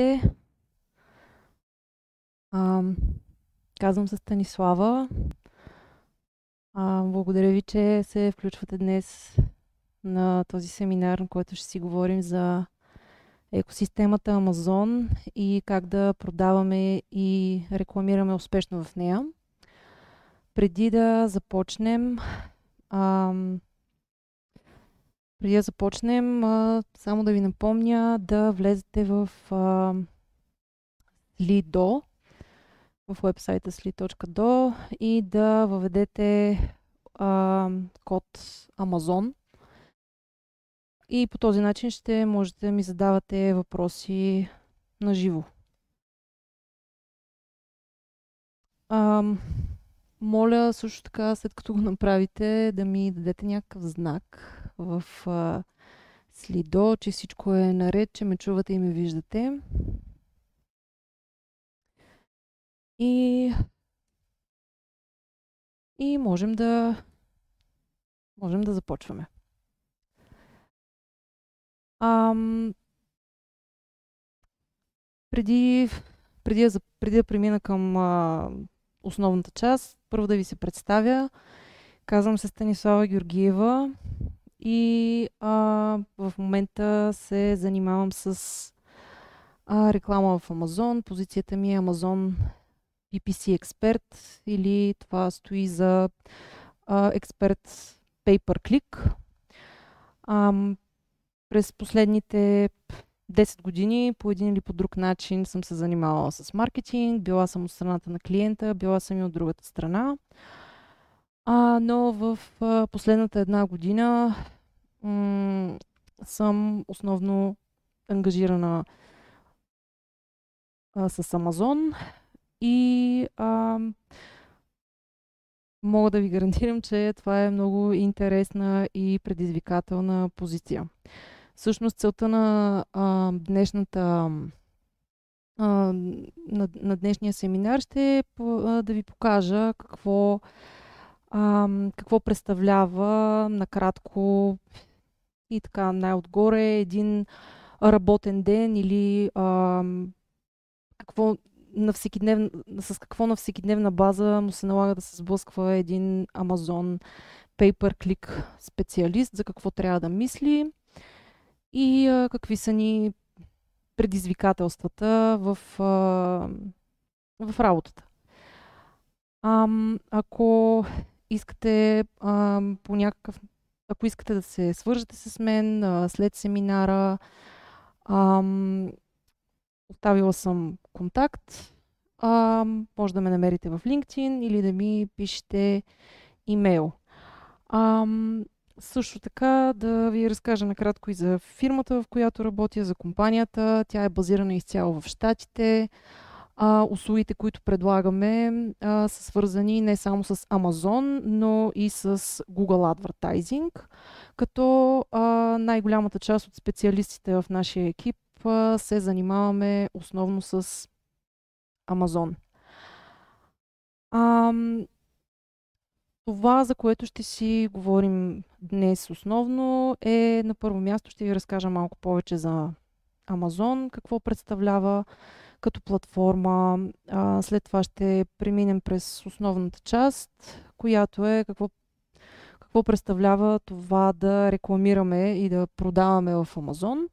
Здравейте! А, казвам се Станислава. А, благодаря ви, че се включвате днес на този семинар, на който ще си говорим за екосистемата Амазон и как да продаваме и рекламираме успешно в нея. Преди да започнем, а, преди да започнем, а, само да ви напомня да влезете в Lido, в вебсайта sli.do и да въведете а, код Amazon. И по този начин ще можете да ми задавате въпроси на живо. Моля също така, след като го направите, да ми дадете някакъв знак в а, Слидо, че всичко е наред, че ме чувате и ме виждате. И, и можем да можем да започваме. Ам, преди, преди, преди да премина към а, основната част. Първо да ви се представя. Казвам се Станислава Георгиева и а, в момента се занимавам с а, реклама в Амазон. Позицията ми е Амазон PPC експерт или това стои за а, експерт pay per click. А, през последните 10 години по един или по друг начин съм се занимавала с маркетинг, била съм от страната на клиента, била съм и от другата страна. А, но в а, последната една година м- съм основно ангажирана а, с Амазон и а, мога да ви гарантирам, че това е много интересна и предизвикателна позиция. Всъщност целта на а, днешната а, на, на днешния семинар ще е да ви покажа какво, а, какво представлява накратко и така най-отгоре един работен ден или а, какво на всекиднев, с какво на всекидневна база му се налага да се сблъсква един Amazon Pay-Per-Click специалист, за какво трябва да мисли и а, какви са ни предизвикателствата в, а, в работата. А, ако искате а, по някакъв ако искате да се свържете с мен а, след семинара, а, оставила съм контакт. А, може да ме намерите в LinkedIn или да ми пишете имейл. А, също така да ви разкажа накратко и за фирмата, в която работя, за компанията. Тя е базирана изцяло в Штатите. А, услугите, които предлагаме, а, са свързани не само с Amazon, но и с Google Advertising, като а, най-голямата част от специалистите в нашия екип а, се занимаваме основно с Amazon. А, това, за което ще си говорим днес основно е на първо място ще ви разкажа малко повече за Амазон, какво представлява като платформа. А, след това ще преминем през основната част, която е какво, какво представлява това да рекламираме и да продаваме в Амазон.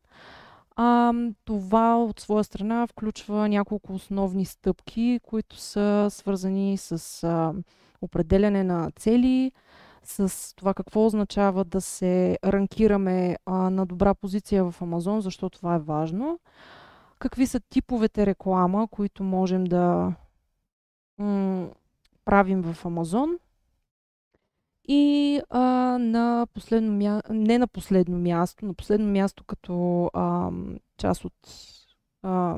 А, това от своя страна включва няколко основни стъпки, които са свързани с. А, определяне на цели, с това какво означава да се ранкираме а, на добра позиция в Амазон, защото това е важно. Какви са типовете реклама, които можем да м- правим в Амазон. И а, на последно мя... не на последно място, на последно място като а, част от, а,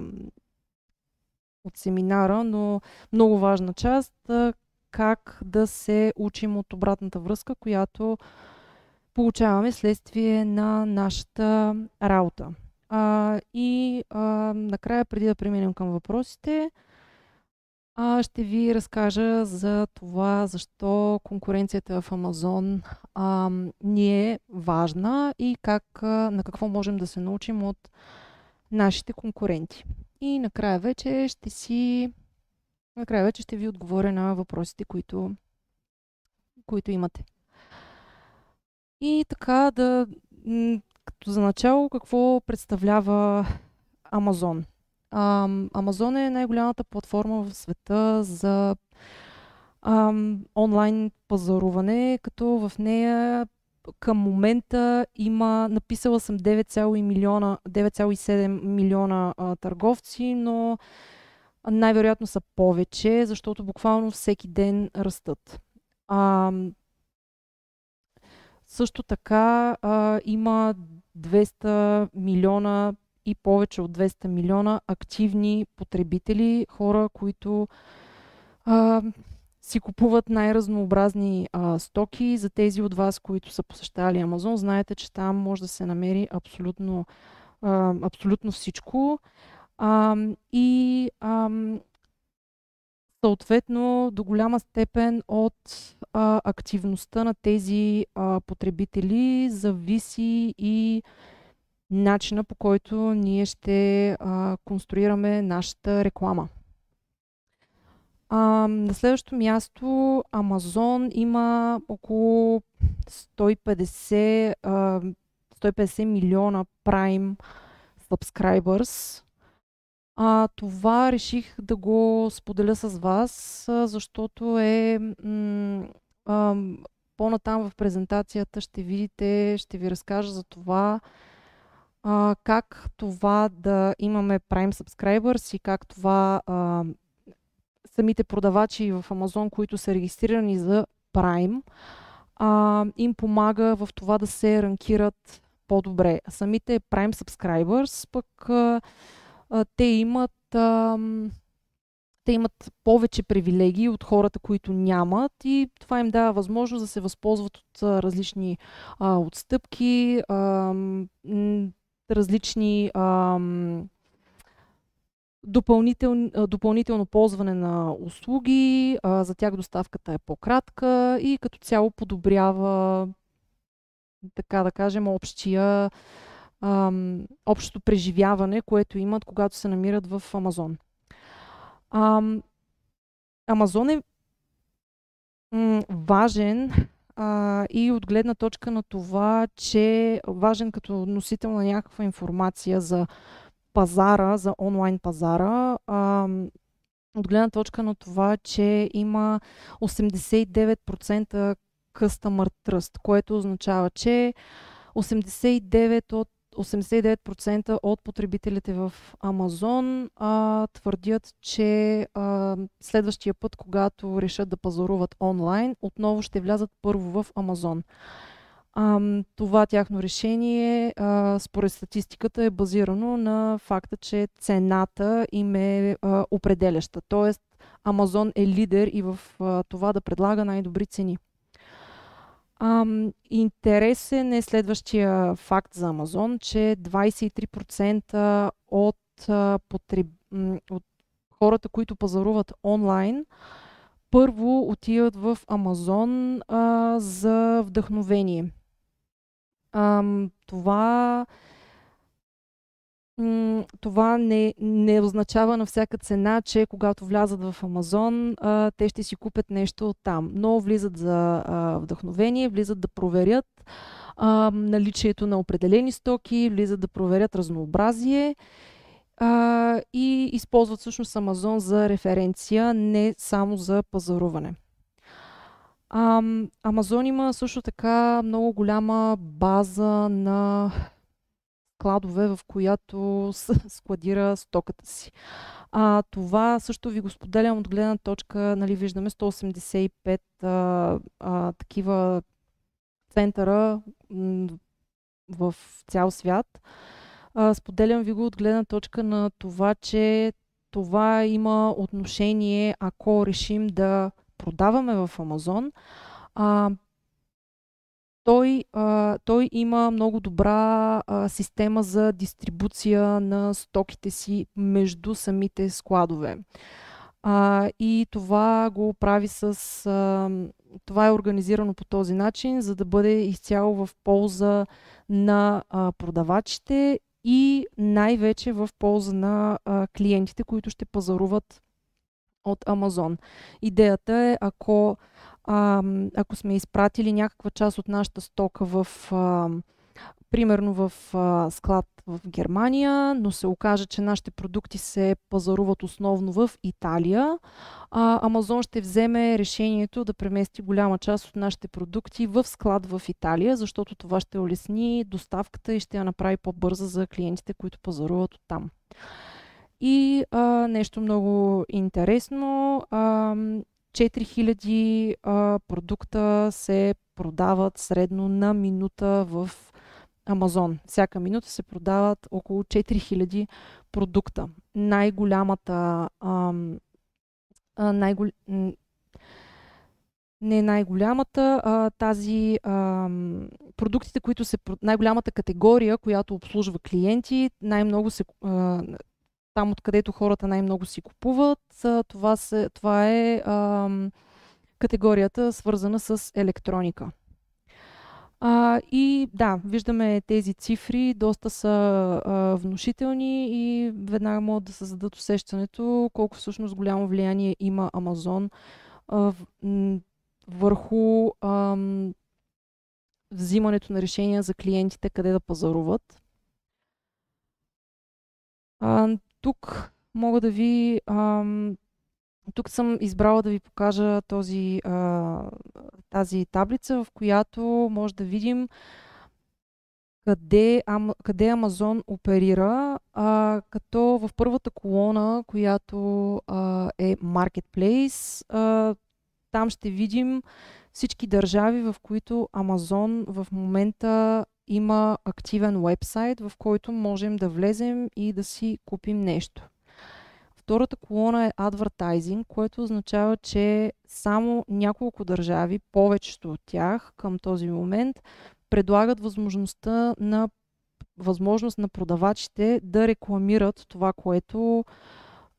от семинара, но много важна част, а, как да се учим от обратната връзка, която получаваме следствие на нашата работа. А, и а, накрая, преди да преминем към въпросите, а, ще ви разкажа за това, защо конкуренцията в Амазон а, ни е важна и как, а, на какво можем да се научим от нашите конкуренти. И накрая вече ще си Накрая вече ще ви отговоря на въпросите, които, които имате. И така да, като за начало, какво представлява Амазон? Амазон е най-голямата платформа в света за ам, онлайн пазаруване, като в нея към момента има, написала съм 9,7 милиона, 9,7 милиона а, търговци, но най-вероятно са повече, защото буквално всеки ден растат. А, също така а, има 200 милиона и повече от 200 милиона активни потребители, хора, които а, си купуват най-разнообразни а, стоки. За тези от вас, които са посещали Амазон, знаете, че там може да се намери абсолютно, а, абсолютно всичко. А, и а, съответно до голяма степен от а, активността на тези а, потребители зависи и начина по който ние ще а, конструираме нашата реклама. А, на следващото място Amazon има около 150, а, 150 милиона Prime subscribers, а, това реших да го споделя с вас, защото е м- по-натам в презентацията ще видите, ще ви разкажа за това а, как това да имаме Prime Subscribers и как това а, самите продавачи в Amazon, които са регистрирани за Prime, а, им помага в това да се ранкират по-добре. Самите Prime Subscribers пък а, а, те имат а, те имат повече привилегии от хората, които нямат и това им дава възможност да се възползват от различни а, отстъпки, а, различни а, допълнител, допълнително ползване на услуги, а, за тях доставката е по-кратка и като цяло подобрява, така да кажем, общия ам, общото преживяване, което имат, когато се намират в Амазон. Ам, Амазон е м, важен а, и от гледна точка на това, че е важен като носител на някаква информация за пазара, за онлайн пазара. А, от гледна точка на това, че има 89% customer trust, което означава, че 89 от 89% от потребителите в Амазон а, твърдят, че а, следващия път, когато решат да пазаруват онлайн, отново ще влязат първо в Амазон. А, това тяхно решение, а, според статистиката, е базирано на факта, че цената им е а, определяща. Тоест, Амазон е лидер и в а, това да предлага най-добри цени. Ам, интересен е следващия факт за Амазон, че 23% от, потреб... от хората, които пазаруват онлайн, първо отиват в Амазон а, за вдъхновение. Ам, това това не, не означава на всяка цена, че когато влязат в Амазон, а, те ще си купят нещо от там. Но влизат за а, вдъхновение, влизат да проверят а, наличието на определени стоки, влизат да проверят разнообразие а, и използват всъщност Амазон за референция, не само за пазаруване. А, Амазон има също така много голяма база на складове, в която складира стоката си. А, това също ви го споделям от гледна точка, нали, виждаме 185 а, а, такива центъра в цял свят. А, споделям ви го от гледна точка на това, че това има отношение, ако решим да продаваме в Амазон. А, той, а, той има много добра а, система за дистрибуция на стоките си между самите складове. А, и това го прави с. А, това е организирано по този начин, за да бъде изцяло в полза на а, продавачите и най-вече в полза на а, клиентите, които ще пазаруват от Амазон. Идеята е, ако а, ако сме изпратили някаква част от нашата стока в, а, примерно в а, склад в Германия, но се окаже, че нашите продукти се пазаруват основно в Италия, а, Амазон ще вземе решението да премести голяма част от нашите продукти в склад в Италия, защото това ще улесни доставката и ще я направи по-бърза за клиентите, които пазаруват от там. И а, нещо много интересно. А, 4000 а, продукта се продават средно на минута в Амазон. Всяка минута се продават около 4000 продукта. Най-голямата. а, най-гол... Не най-голямата, а, тази. А, продуктите, които се. Най-голямата категория, която обслужва клиенти, най-много се. А, там откъдето хората най-много си купуват. Това, се, това е а, категорията свързана с електроника. А, и да, виждаме тези цифри, доста са а, внушителни и веднага могат да създадат усещането колко всъщност голямо влияние има Амазон а, върху а, взимането на решения за клиентите къде да пазаруват. А, тук мога да ви... Ам, тук съм избрала да ви покажа този, а, тази таблица, в която може да видим къде, ам, къде Амазон оперира, а, като в първата колона, която а, е Marketplace, а, там ще видим всички държави, в които Амазон в момента има активен вебсайт, в който можем да влезем и да си купим нещо. Втората колона е advertising, което означава, че само няколко държави, повечето от тях към този момент, предлагат възможността на възможност на продавачите да рекламират това, което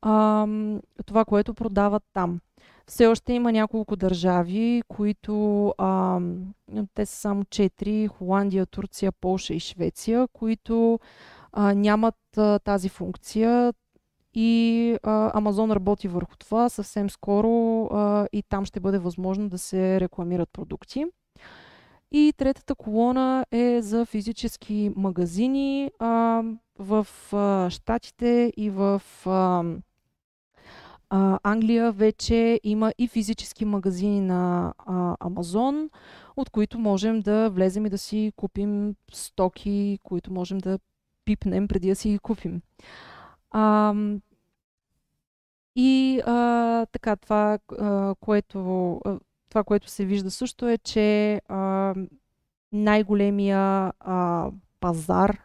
а, това, което продават там. Все още има няколко държави, които а, те са само 4 Холандия, Турция, Полша и Швеция, които а, нямат а, тази функция и а, Амазон работи върху това. Съвсем скоро а, и там ще бъде възможно да се рекламират продукти. И третата колона е за физически магазини а, в а, Штатите и в. А, а, Англия вече има и физически магазини на а, Амазон, от които можем да влезем и да си купим стоки, които можем да пипнем преди да си ги купим. А, и а, така, това, а, което, а, това, което се вижда също е, че а, най-големия а, пазар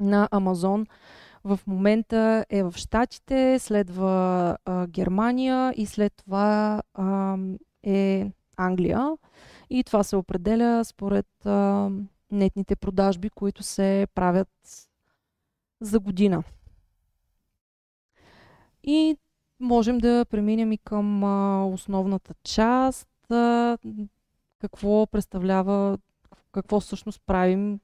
на Амазон в момента е в Штатите, следва а, Германия и след това а, е Англия. И това се определя според а, нетните продажби, които се правят за година. И можем да преминем и към а, основната част. А, какво представлява, какво всъщност правим,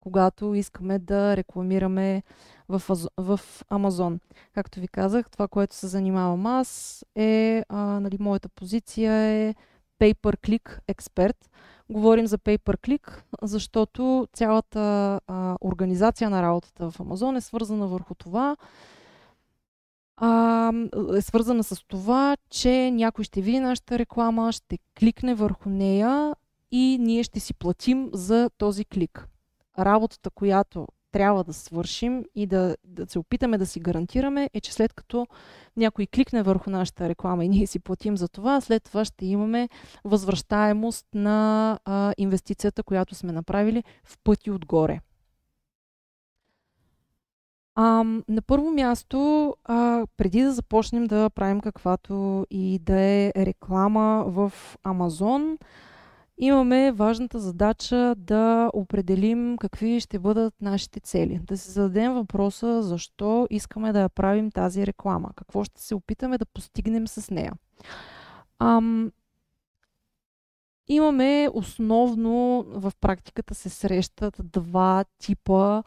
когато искаме да рекламираме в, в Амазон. Както ви казах, това, което се занимавам аз е, а, нали, моята позиция е pay-per-click експерт. Говорим за pay-per-click, защото цялата а, организация на работата в Амазон е свързана върху това, а, е свързана с това, че някой ще види нашата реклама, ще кликне върху нея и ние ще си платим за този клик. Работата, която трябва да свършим и да, да се опитаме да си гарантираме е, че след като някой кликне върху нашата реклама и ние си платим за това, след това ще имаме възвръщаемост на а, инвестицията, която сме направили в пъти отгоре. А, на първо място, а, преди да започнем да правим каквато и да е реклама в Амазон, имаме важната задача да определим какви ще бъдат нашите цели. Да си зададем въпроса защо искаме да правим тази реклама. Какво ще се опитаме да постигнем с нея. Ам, имаме основно в практиката се срещат два типа,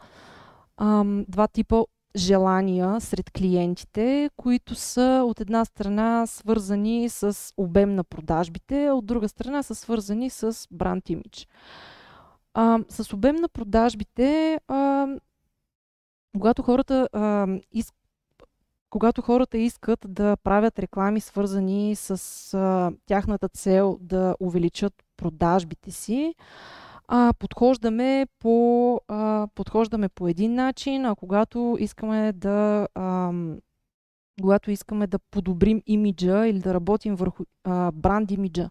ам, два типа желания сред клиентите, които са от една страна свързани с обем на продажбите, а от друга страна са свързани с бранд имидж. А, с обем на продажбите, а, когато хората а, искат когато хората искат да правят реклами, свързани с а, тяхната цел да увеличат продажбите си, а, подхождаме, по, а, подхождаме по един начин, а когато искаме да а, когато искаме да подобрим имиджа или да работим върху а, бранд имиджа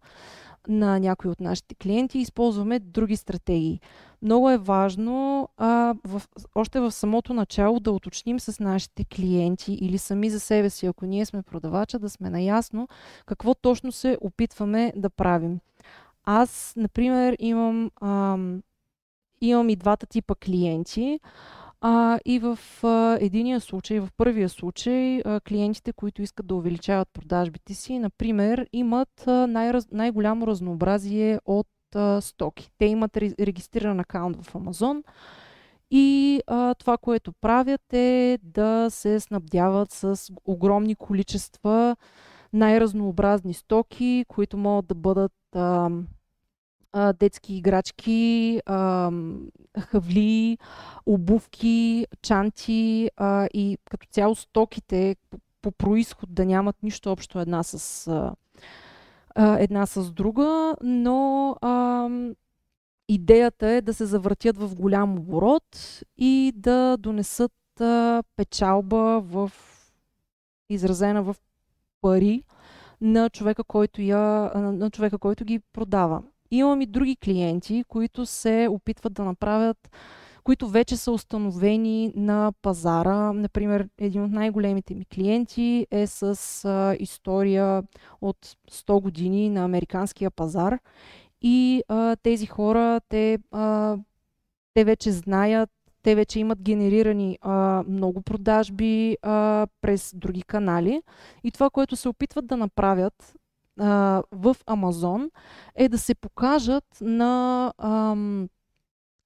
на някои от нашите клиенти, използваме други стратегии. Много е важно а, в, още в самото начало да уточним с нашите клиенти или сами за себе си, ако ние сме продавача, да сме наясно какво точно се опитваме да правим. Аз, например, имам, а, имам и двата типа клиенти. А, и в а, единия случай, в първия случай, а, клиентите, които искат да увеличават продажбите си, например, имат а, най-раз, най-голямо разнообразие от а, стоки. Те имат регистриран акаунт в Амазон и а, това, което правят е да се снабдяват с огромни количества най-разнообразни стоки, които могат да бъдат а, а, детски играчки, а, хавли, обувки, чанти а, и като цяло стоките по, по происход да нямат нищо общо една с, а, една с друга, но а, идеята е да се завъртят в голям оборот и да донесат а, печалба в изразена в пари, на човека, който, я, на човека, който ги продава. Имам и други клиенти, които се опитват да направят които вече са установени на пазара. Например, един от най-големите ми клиенти е с а, история от 100 години на американския пазар. И а, тези хора, те, а, те вече знаят те вече имат генерирани а, много продажби а, през други канали. И това, което се опитват да направят а, в Амазон, е да се покажат на. А,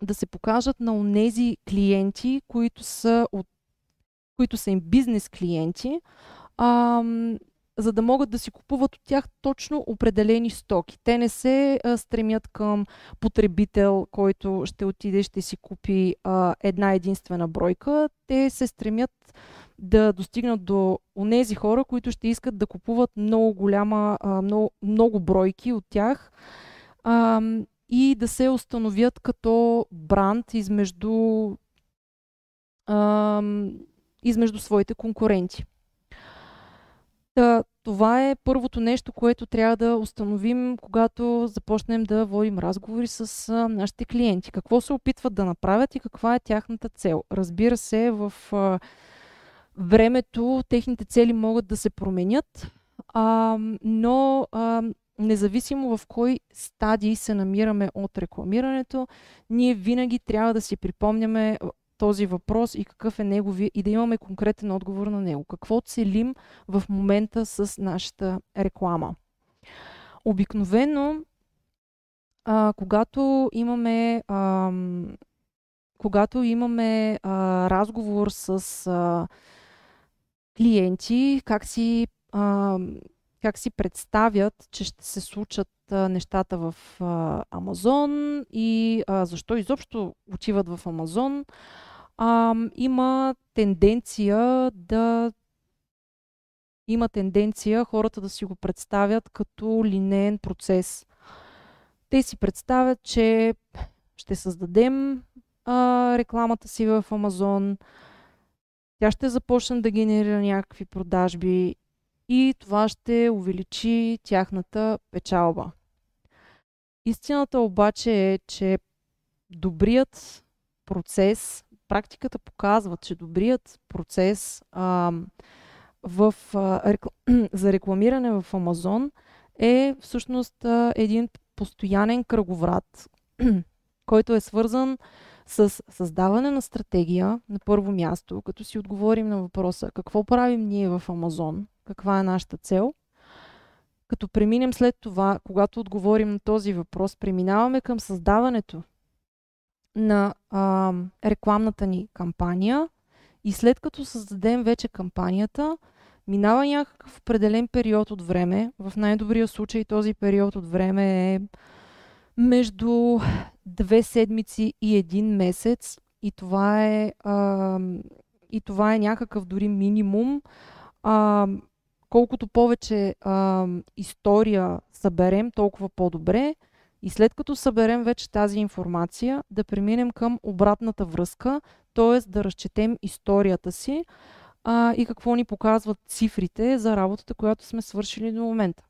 да се покажат на онези клиенти, които са, от, които са им бизнес клиенти, а, за да могат да си купуват от тях точно определени стоки. Те не се а, стремят към потребител, който ще отиде и ще си купи а, една единствена бройка. Те се стремят да достигнат до онези хора, които ще искат да купуват много голяма, а, много, много бройки от тях. А, и да се установят като бранд измежду, а, измежду своите конкуренти. Та, това е първото нещо, което трябва да установим, когато започнем да водим разговори с а, нашите клиенти. Какво се опитват да направят и каква е тяхната цел. Разбира се, в а, времето техните цели могат да се променят, а, но а, независимо в кой стадий се намираме от рекламирането, ние винаги трябва да си припомняме този въпрос и какъв е негови, и да имаме конкретен отговор на него. Какво целим в момента с нашата реклама? Обикновено, а, когато имаме а, когато имаме а, разговор с а, клиенти, как си, а, как си представят, че ще се случат нещата в а, Амазон и а, защо изобщо отиват в Амазон а, има тенденция да има тенденция хората да си го представят като линеен процес. Те си представят, че ще създадем а, рекламата си в Амазон, тя ще започне да генерира някакви продажби и това ще увеличи тяхната печалба. Истината обаче е, че добрият процес практиката показва, че добрият процес а, в, а, рекл... за рекламиране в Амазон е всъщност а, един постоянен кръговрат, който е свързан с създаване на стратегия на първо място, като си отговорим на въпроса какво правим ние в Амазон, каква е нашата цел. Като преминем след това, когато отговорим на този въпрос, преминаваме към създаването на а, рекламната ни кампания и след като създадем вече кампанията, минава някакъв определен период от време. В най-добрия случай този период от време е между две седмици и един месец. И това е, а, и това е някакъв дори минимум. А, колкото повече а, история съберем, толкова по-добре. И след като съберем вече тази информация, да преминем към обратната връзка, т.е. да разчетем историята си а, и какво ни показват цифрите за работата, която сме свършили до момента.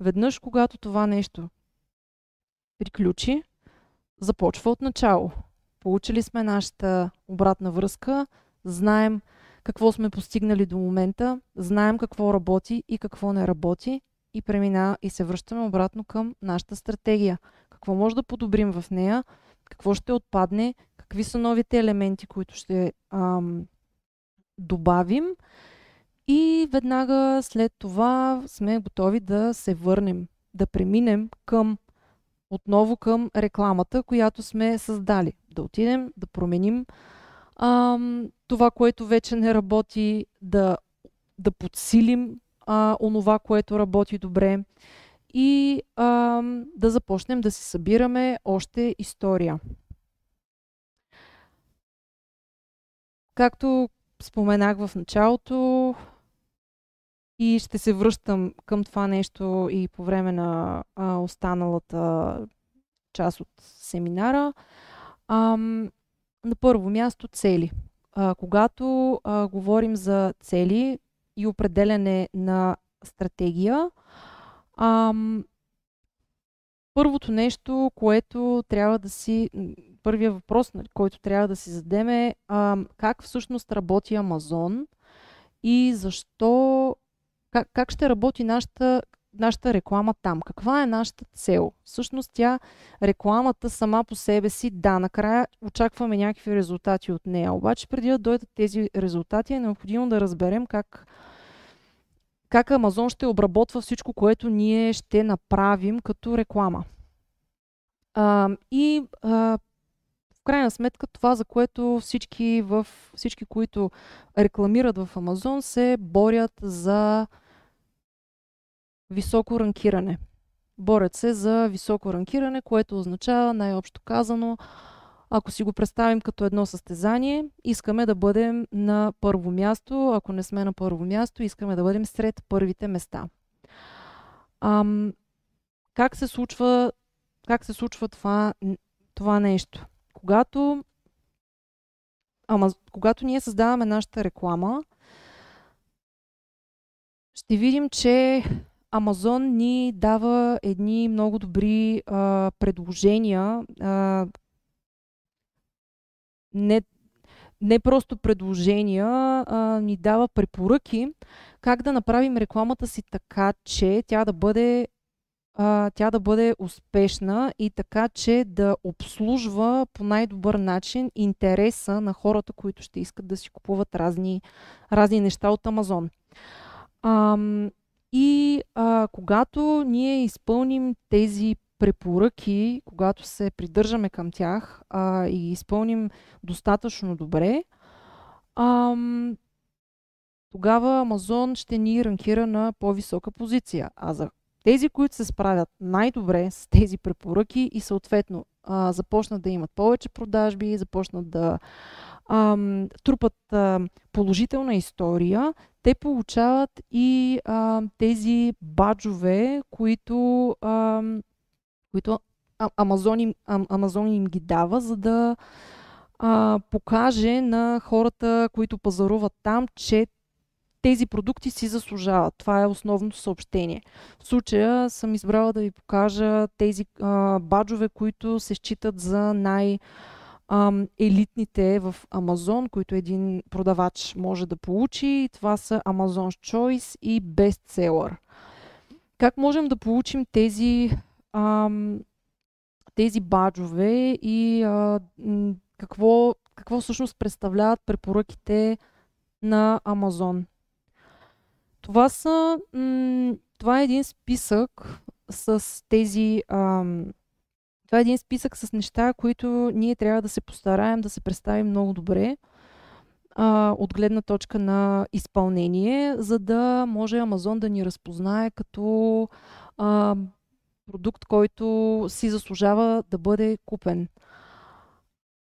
Веднъж, когато това нещо приключи, започва от начало. Получили сме нашата обратна връзка, знаем какво сме постигнали до момента, знаем какво работи и какво не работи и премина и се връщаме обратно към нашата стратегия. Какво може да подобрим в нея, какво ще отпадне, какви са новите елементи, които ще ам, добавим. И веднага след това сме готови да се върнем, да преминем към отново към рекламата, която сме създали. Да отидем, да променим ам, това, което вече не работи, да, да подсилим а, онова, което работи добре и а, да започнем да се събираме още история. Както споменах в началото и ще се връщам към това нещо и по време на а, останалата част от семинара. А, на първо място цели. А, когато а, говорим за цели, и определене на стратегия. Ам, първото нещо, което трябва да си. Първият въпрос, нали, който трябва да си зададем е ам, как всъщност работи Амазон и защо. Как, как ще работи нашата нашата реклама там? Каква е нашата цел? Всъщност тя, рекламата сама по себе си, да, накрая очакваме някакви резултати от нея. Обаче преди да дойдат тези резултати е необходимо да разберем как, как Амазон ще обработва всичко, което ние ще направим като реклама. А, и а, в крайна сметка това, за което всички, в, всички, които рекламират в Амазон, се борят за високо ранкиране. Борят се за високо ранкиране, което означава, най-общо казано, ако си го представим като едно състезание, искаме да бъдем на първо място. Ако не сме на първо място, искаме да бъдем сред първите места. Ам, как, се случва, как се случва това, това нещо? Когато, ама, когато ние създаваме нашата реклама, ще видим, че Амазон ни дава едни много добри а, предложения. А, не, не просто предложения, а ни дава препоръки как да направим рекламата си така, че тя да бъде а, тя да бъде успешна и така, че да обслужва по най-добър начин интереса на хората, които ще искат да си купуват разни, разни неща от Амазон. Ам, и а, когато ние изпълним тези препоръки, когато се придържаме към тях а, и изпълним достатъчно добре, а, тогава Амазон ще ни ранкира на по-висока позиция. А за тези, които се справят най-добре с тези препоръки и съответно а, започнат да имат повече продажби, започнат да а, трупат а, положителна история, те получават и а, тези баджове, които, а, които Амазон, им, а, Амазон им ги дава, за да а, покаже на хората, които пазаруват там, че тези продукти си заслужават. Това е основното съобщение. В случая съм избрала да ви покажа тези а, баджове, които се считат за най- ам, елитните в Амазон, които един продавач може да получи. Това са Amazon Choice и Bestseller. Как можем да получим тези, ам, тези баджове и а, какво, какво всъщност представляват препоръките на Амазон? Това, са, м- това е един списък с тези ам, това е един списък с неща, които ние трябва да се постараем да се представим много добре а, от гледна точка на изпълнение, за да може Амазон да ни разпознае като а, продукт, който си заслужава да бъде купен.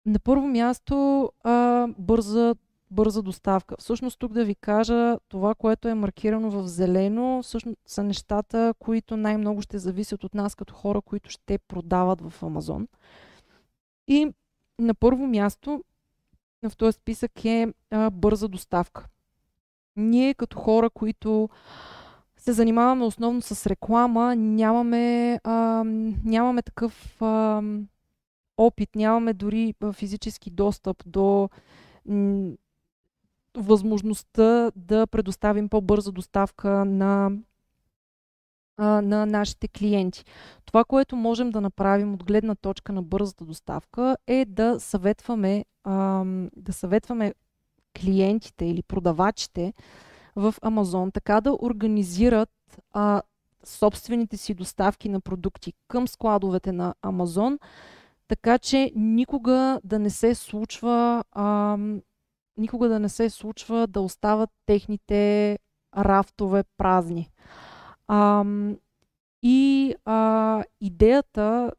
На първо място, а, бърза бърза доставка. Всъщност тук да ви кажа, това, което е маркирано в зелено, всъщност са нещата, които най-много ще зависят от нас като хора, които ще продават в Амазон. И на първо място в този списък е а, бърза доставка. Ние като хора, които се занимаваме основно с реклама, нямаме, а, нямаме такъв а, опит, нямаме дори физически достъп до възможността да предоставим по-бърза доставка на, а, на нашите клиенти. Това, което можем да направим от гледна точка на бързата доставка е да съветваме, а, да съветваме клиентите или продавачите в Амазон така да организират а, собствените си доставки на продукти към складовете на Амазон, така че никога да не се случва а, никога да не се случва да остават техните рафтове празни. А, и а, идеята,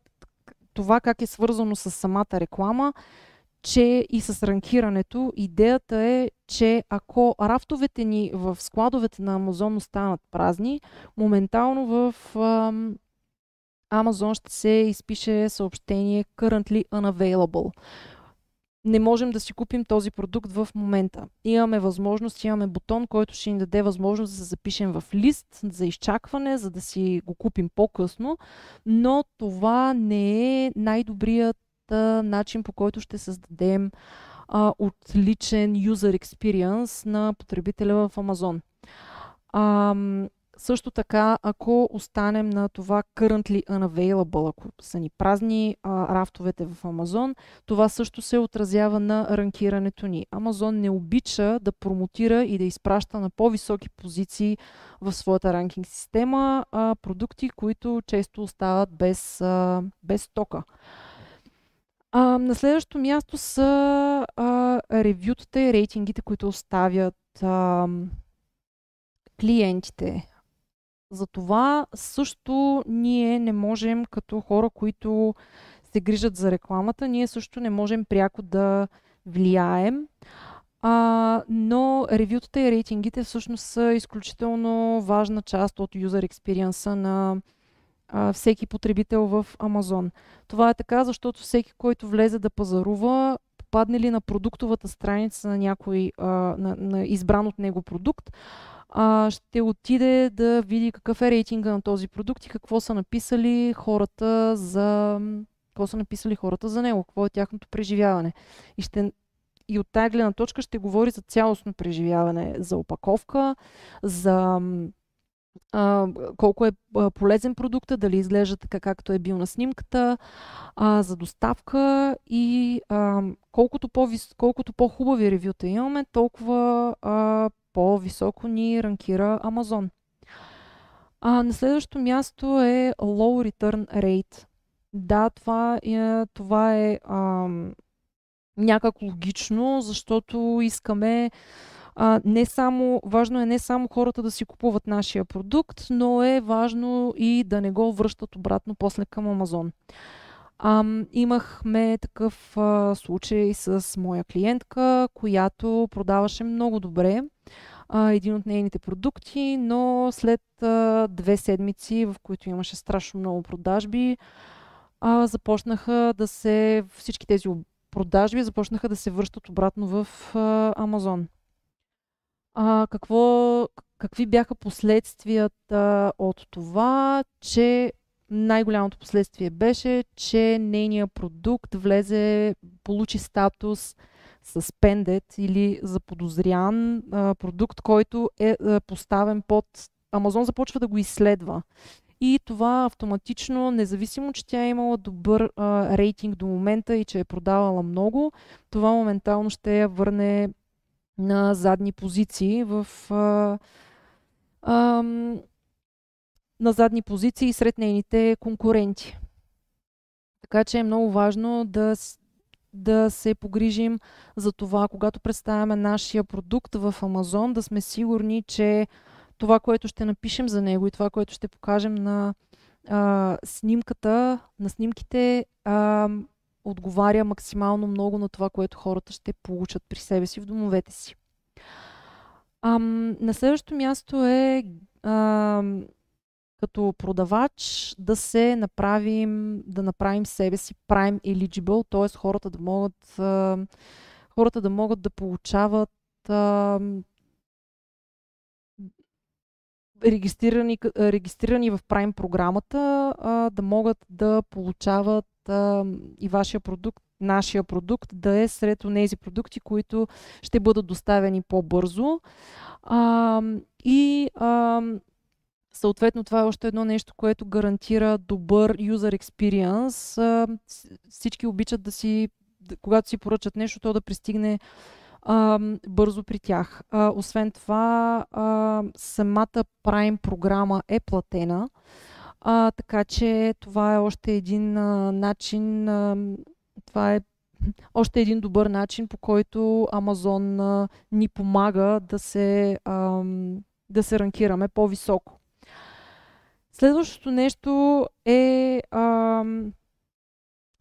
това как е свързано с самата реклама, че и с ранкирането, идеята е, че ако рафтовете ни в складовете на Амазон останат празни, моментално в Амазон Amazon ще се изпише съобщение Currently Unavailable, не можем да си купим този продукт в момента. Имаме възможност, имаме бутон, който ще ни даде възможност да се запишем в лист за изчакване, за да си го купим по-късно, но това не е най-добрият начин по който ще създадем а, отличен user experience на потребителя в Амазон. Също така, ако останем на това currently unavailable, ако са ни празни а, рафтовете в Амазон, това също се отразява на ранкирането ни. Амазон не обича да промотира и да изпраща на по-високи позиции в своята ранкинг система а, продукти, които често остават без, а, без тока. А, на следващото място са а, ревютата и рейтингите, които оставят а, клиентите затова също ние не можем като хора, които се грижат за рекламата, ние също не можем пряко да влияем. А, но ревютата и рейтингите всъщност са изключително важна част от юзер експириенса на а, всеки потребител в Амазон. Това е така, защото всеки, който влезе да пазарува, попадне ли на продуктовата страница на някой, а, на, на избран от него продукт, а, ще отиде да види какъв е рейтинга на този продукт и какво са написали хората за какво са написали хората за него, какво е тяхното преживяване. И, ще, и от тази гледна точка ще говори за цялостно преживяване, за опаковка, за а, колко е полезен продукта, дали изглежда така както е бил на снимката, а, за доставка и а, колкото, по колкото по-хубави ревюта имаме, толкова а, по-високо ни ранкира Амазон. А на следващото място е Low Return Rate. Да, това е, това е ам, някак логично, защото искаме а, не само, важно е не само хората да си купуват нашия продукт, но е важно и да не го връщат обратно после към Амазон. А, имахме такъв а, случай с моя клиентка, която продаваше много добре а, един от нейните продукти, но след а, две седмици, в които имаше страшно много продажби, а, започнаха да се всички тези продажби започнаха да се връщат обратно в а, Амазон. А, какво, какви бяха последствията от това, че най-голямото последствие беше, че нейният продукт влезе, получи статус suspended или заподозрян а, продукт, който е а, поставен под... Амазон започва да го изследва. И това автоматично, независимо, че тя е имала добър а, рейтинг до момента и че е продавала много, това моментално ще я върне на задни позиции в... А, на задни позиции сред нейните конкуренти. Така че е много важно да, да се погрижим за това, когато представяме нашия продукт в Амазон, да сме сигурни, че това, което ще напишем за него и това, което ще покажем на а, снимката, на снимките, а, отговаря максимално много на това, което хората ще получат при себе си в домовете си. А, на следващото място е като продавач да се направим, да направим себе си prime eligible, т.е. хората да могат хората да могат да получават регистрирани, регистрирани в Prime програмата да могат да получават и вашия продукт, нашия продукт да е сред тези продукти, които ще бъдат доставени по-бързо. и Съответно, това е още едно нещо, което гарантира добър user experience. Всички обичат да си, когато си поръчат нещо, то да пристигне а, бързо при тях. А, освен това, а, самата Prime програма е платена, а, така че това е още един а, начин, а, това е още един добър начин, по който Amazon а, ни помага да се, а, да се ранкираме по-високо. Следващото нещо е а,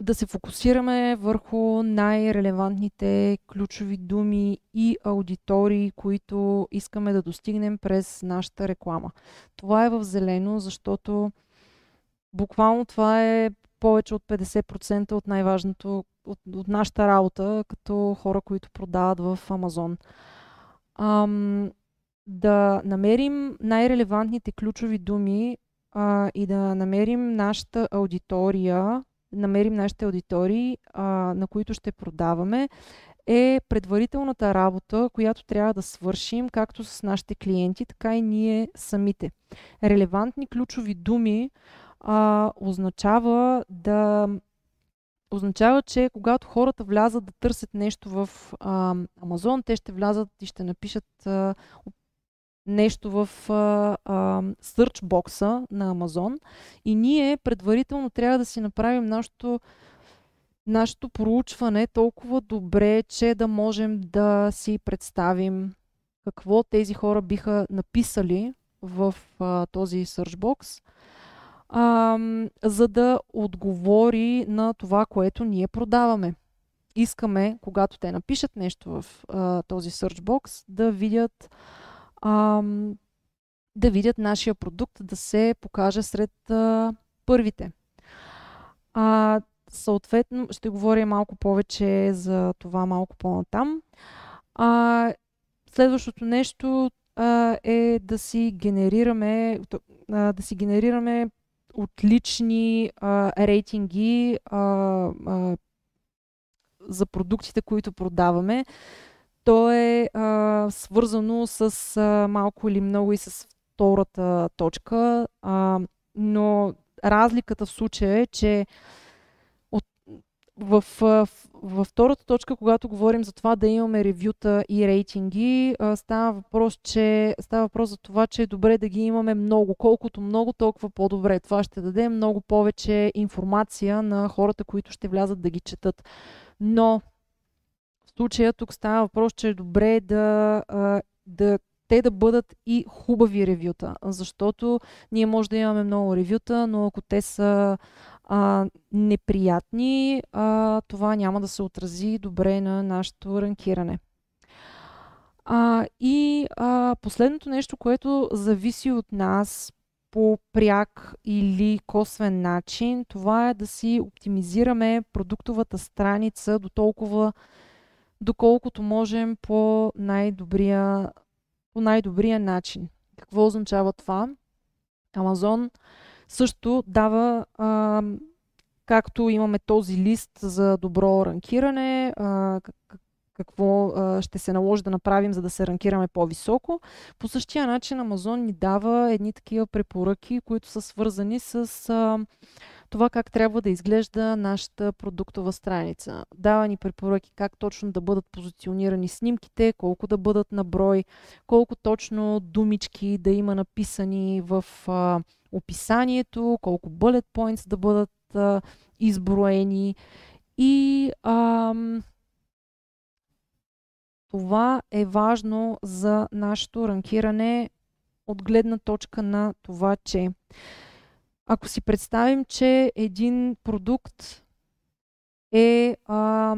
да се фокусираме върху най-релевантните ключови думи и аудитории, които искаме да достигнем през нашата реклама. Това е в зелено, защото буквално това е повече от 50% от най-важното, от, от нашата работа като хора, които продават в Амазон. Ам, да намерим най-релевантните ключови думи а, и да намерим нашата аудитория, намерим нашите аудитории, а, на които ще продаваме, е предварителната работа, която трябва да свършим както с нашите клиенти, така и ние самите. Релевантни ключови думи а, означава да означава, че когато хората влязат да търсят нещо в а, Амазон, те ще влязат и ще напишат а, нещо в сърч бокса на Амазон и ние предварително трябва да си направим нашото нашето проучване толкова добре, че да можем да си представим какво тези хора биха написали в а, този а, за да отговори на това, което ние продаваме. Искаме, когато те напишат нещо в а, този box, да видят ам, да видят нашия продукт, да се покаже сред а, първите. А, съответно, ще говоря малко повече за това малко по-натам. А, следващото нещо а, е да си генерираме, а, да си генерираме отлични а, рейтинги а, а, за продуктите, които продаваме то е а, свързано с а, малко или много и с втората точка, а, но разликата в случая е, че от, в, в, във втората точка, когато говорим за това да имаме ревюта и рейтинги, а, става въпрос, че, става въпрос за това, че е добре да ги имаме много. Колкото много, толкова по-добре. Това ще даде много повече информация на хората, които ще влязат да ги четат. Но случая тук става въпрос, че е добре да, да те да бъдат и хубави ревюта, защото ние може да имаме много ревюта, но ако те са а, неприятни, а, това няма да се отрази добре на нашето ранкиране. А, и а, последното нещо, което зависи от нас по пряк или косвен начин, това е да си оптимизираме продуктовата страница до толкова, доколкото можем по най-добрия, по най-добрия начин. Какво означава това? Амазон също дава, а, както имаме този лист за добро ранкиране, а, какво а, ще се наложи да направим, за да се ранкираме по-високо. По същия начин Амазон ни дава едни такива препоръки, които са свързани с а, това как трябва да изглежда нашата продуктова страница. Дава ни препоръки как точно да бъдат позиционирани снимките, колко да бъдат на брой, колко точно думички да има написани в а, описанието, колко bullet points да бъдат а, изброени. И а, това е важно за нашето ранкиране от гледна точка на това, че ако си представим, че един продукт е, а,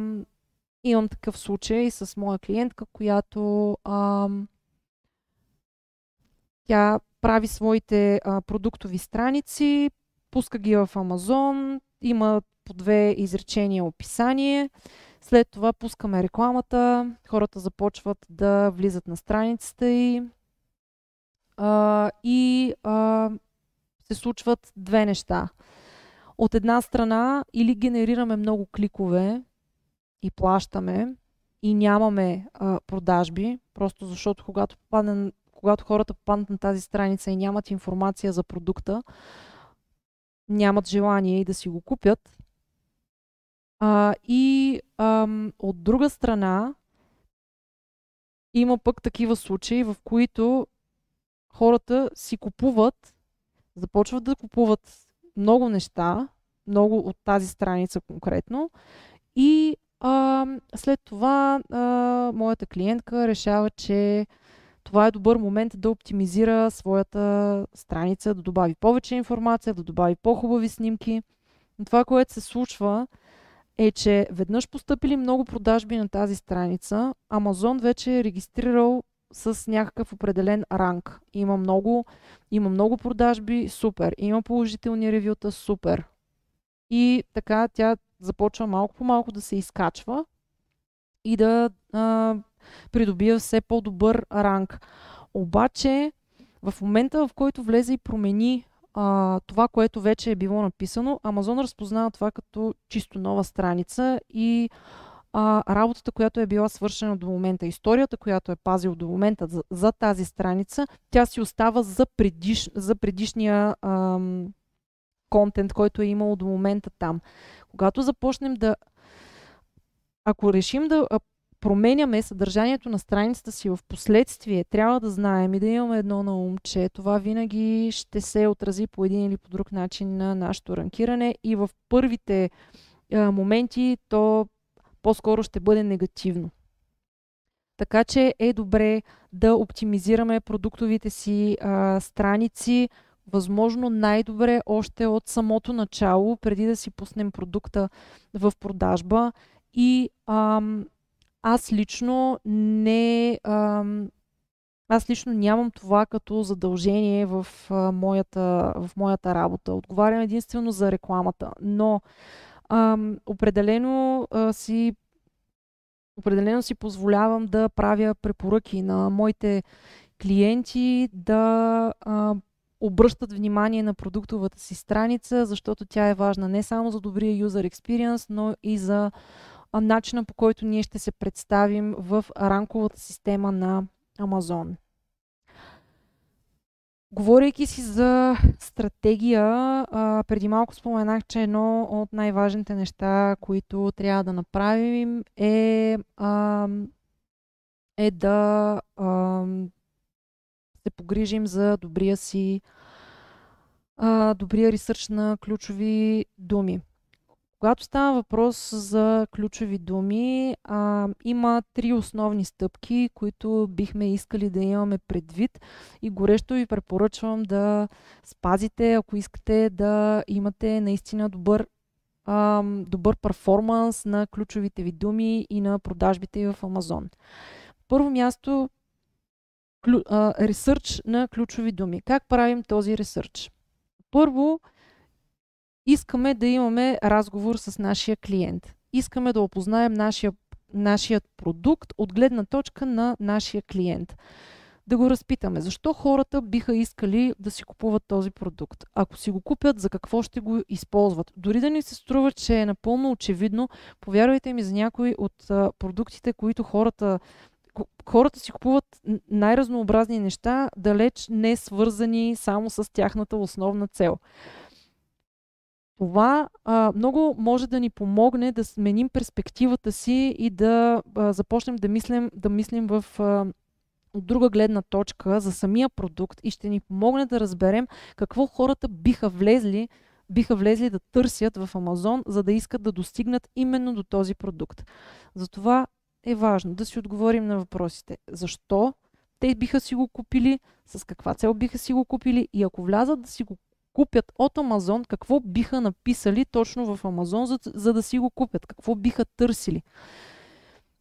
имам такъв случай с моя клиентка, която а, тя прави своите а, продуктови страници, пуска ги в Амазон, има по две изречения описание. След това пускаме рекламата, хората започват да влизат на страницата и, а, и а, се случват две неща. От една страна, или генерираме много кликове и плащаме, и нямаме а, продажби, просто защото когато, попадне, когато хората попаднат на тази страница и нямат информация за продукта, нямат желание и да си го купят. А, и ам, от друга страна, има пък такива случаи, в които хората си купуват започват да купуват много неща, много от тази страница конкретно. И а, след това а, моята клиентка решава, че това е добър момент да оптимизира своята страница, да добави повече информация, да добави по-хубави снимки. Но това, което се случва, е, че веднъж поступили много продажби на тази страница, Амазон вече е регистрирал с някакъв определен ранг. Има много, има много продажби, супер. Има положителни ревюта, супер. И така тя започва малко по малко да се изкачва и да а, придобива все по-добър ранг. Обаче, в момента, в който влезе и промени а, това, което вече е било написано, Амазон разпознава това като чисто нова страница и а, работата, която е била свършена до момента, историята, която е пазил до момента за, за тази страница, тя си остава за, предиш, за предишния ам, контент, който е имал до момента там. Когато започнем да. Ако решим да променяме съдържанието на страницата си в последствие, трябва да знаем и да имаме едно на ум, че това винаги ще се отрази по един или по друг начин на нашето ранкиране и в първите а, моменти то по-скоро ще бъде негативно. Така че е добре да оптимизираме продуктовите си а, страници, възможно най-добре още от самото начало, преди да си пуснем продукта в продажба. И ам, аз лично не. Ам, аз лично нямам това като задължение в, а, моята, в моята работа. Отговарям единствено за рекламата. Но а, определено а, си определено си позволявам да правя препоръки на моите клиенти да а, обръщат внимание на продуктовата си страница, защото тя е важна не само за добрия юзер experience, но и за начина по който ние ще се представим в ранковата система на Амазон. Говорейки си за стратегия, а, преди малко споменах, че едно от най-важните неща, които трябва да направим е, а, е да а, се погрижим за добрия си добрия ресърч на ключови думи. Когато става въпрос за ключови думи, а, има три основни стъпки, които бихме искали да имаме предвид и горещо ви препоръчвам да спазите, ако искате да имате наистина добър а, добър перформанс на ключовите ви думи и на продажбите в Амазон. Първо място, ресърч на ключови думи. Как правим този ресърч? Първо, Искаме да имаме разговор с нашия клиент. Искаме да опознаем нашия, нашият продукт от гледна точка на нашия клиент. Да го разпитаме защо хората биха искали да си купуват този продукт. Ако си го купят, за какво ще го използват. Дори да ни се струва, че е напълно очевидно, повярвайте ми за някои от а, продуктите, които хората хората си купуват най-разнообразни неща, далеч не свързани само с тяхната основна цел това а, много може да ни помогне да сменим перспективата си и да а, започнем да мислим, да мислим в а, друга гледна точка за самия продукт и ще ни помогне да разберем какво хората биха влезли биха влезли да търсят в Амазон, за да искат да достигнат именно до този продукт. Затова е важно да си отговорим на въпросите. Защо те биха си го купили, с каква цел биха си го купили и ако влязат да си го купят от Амазон, какво биха написали точно в Амазон, за, за да си го купят, какво биха търсили.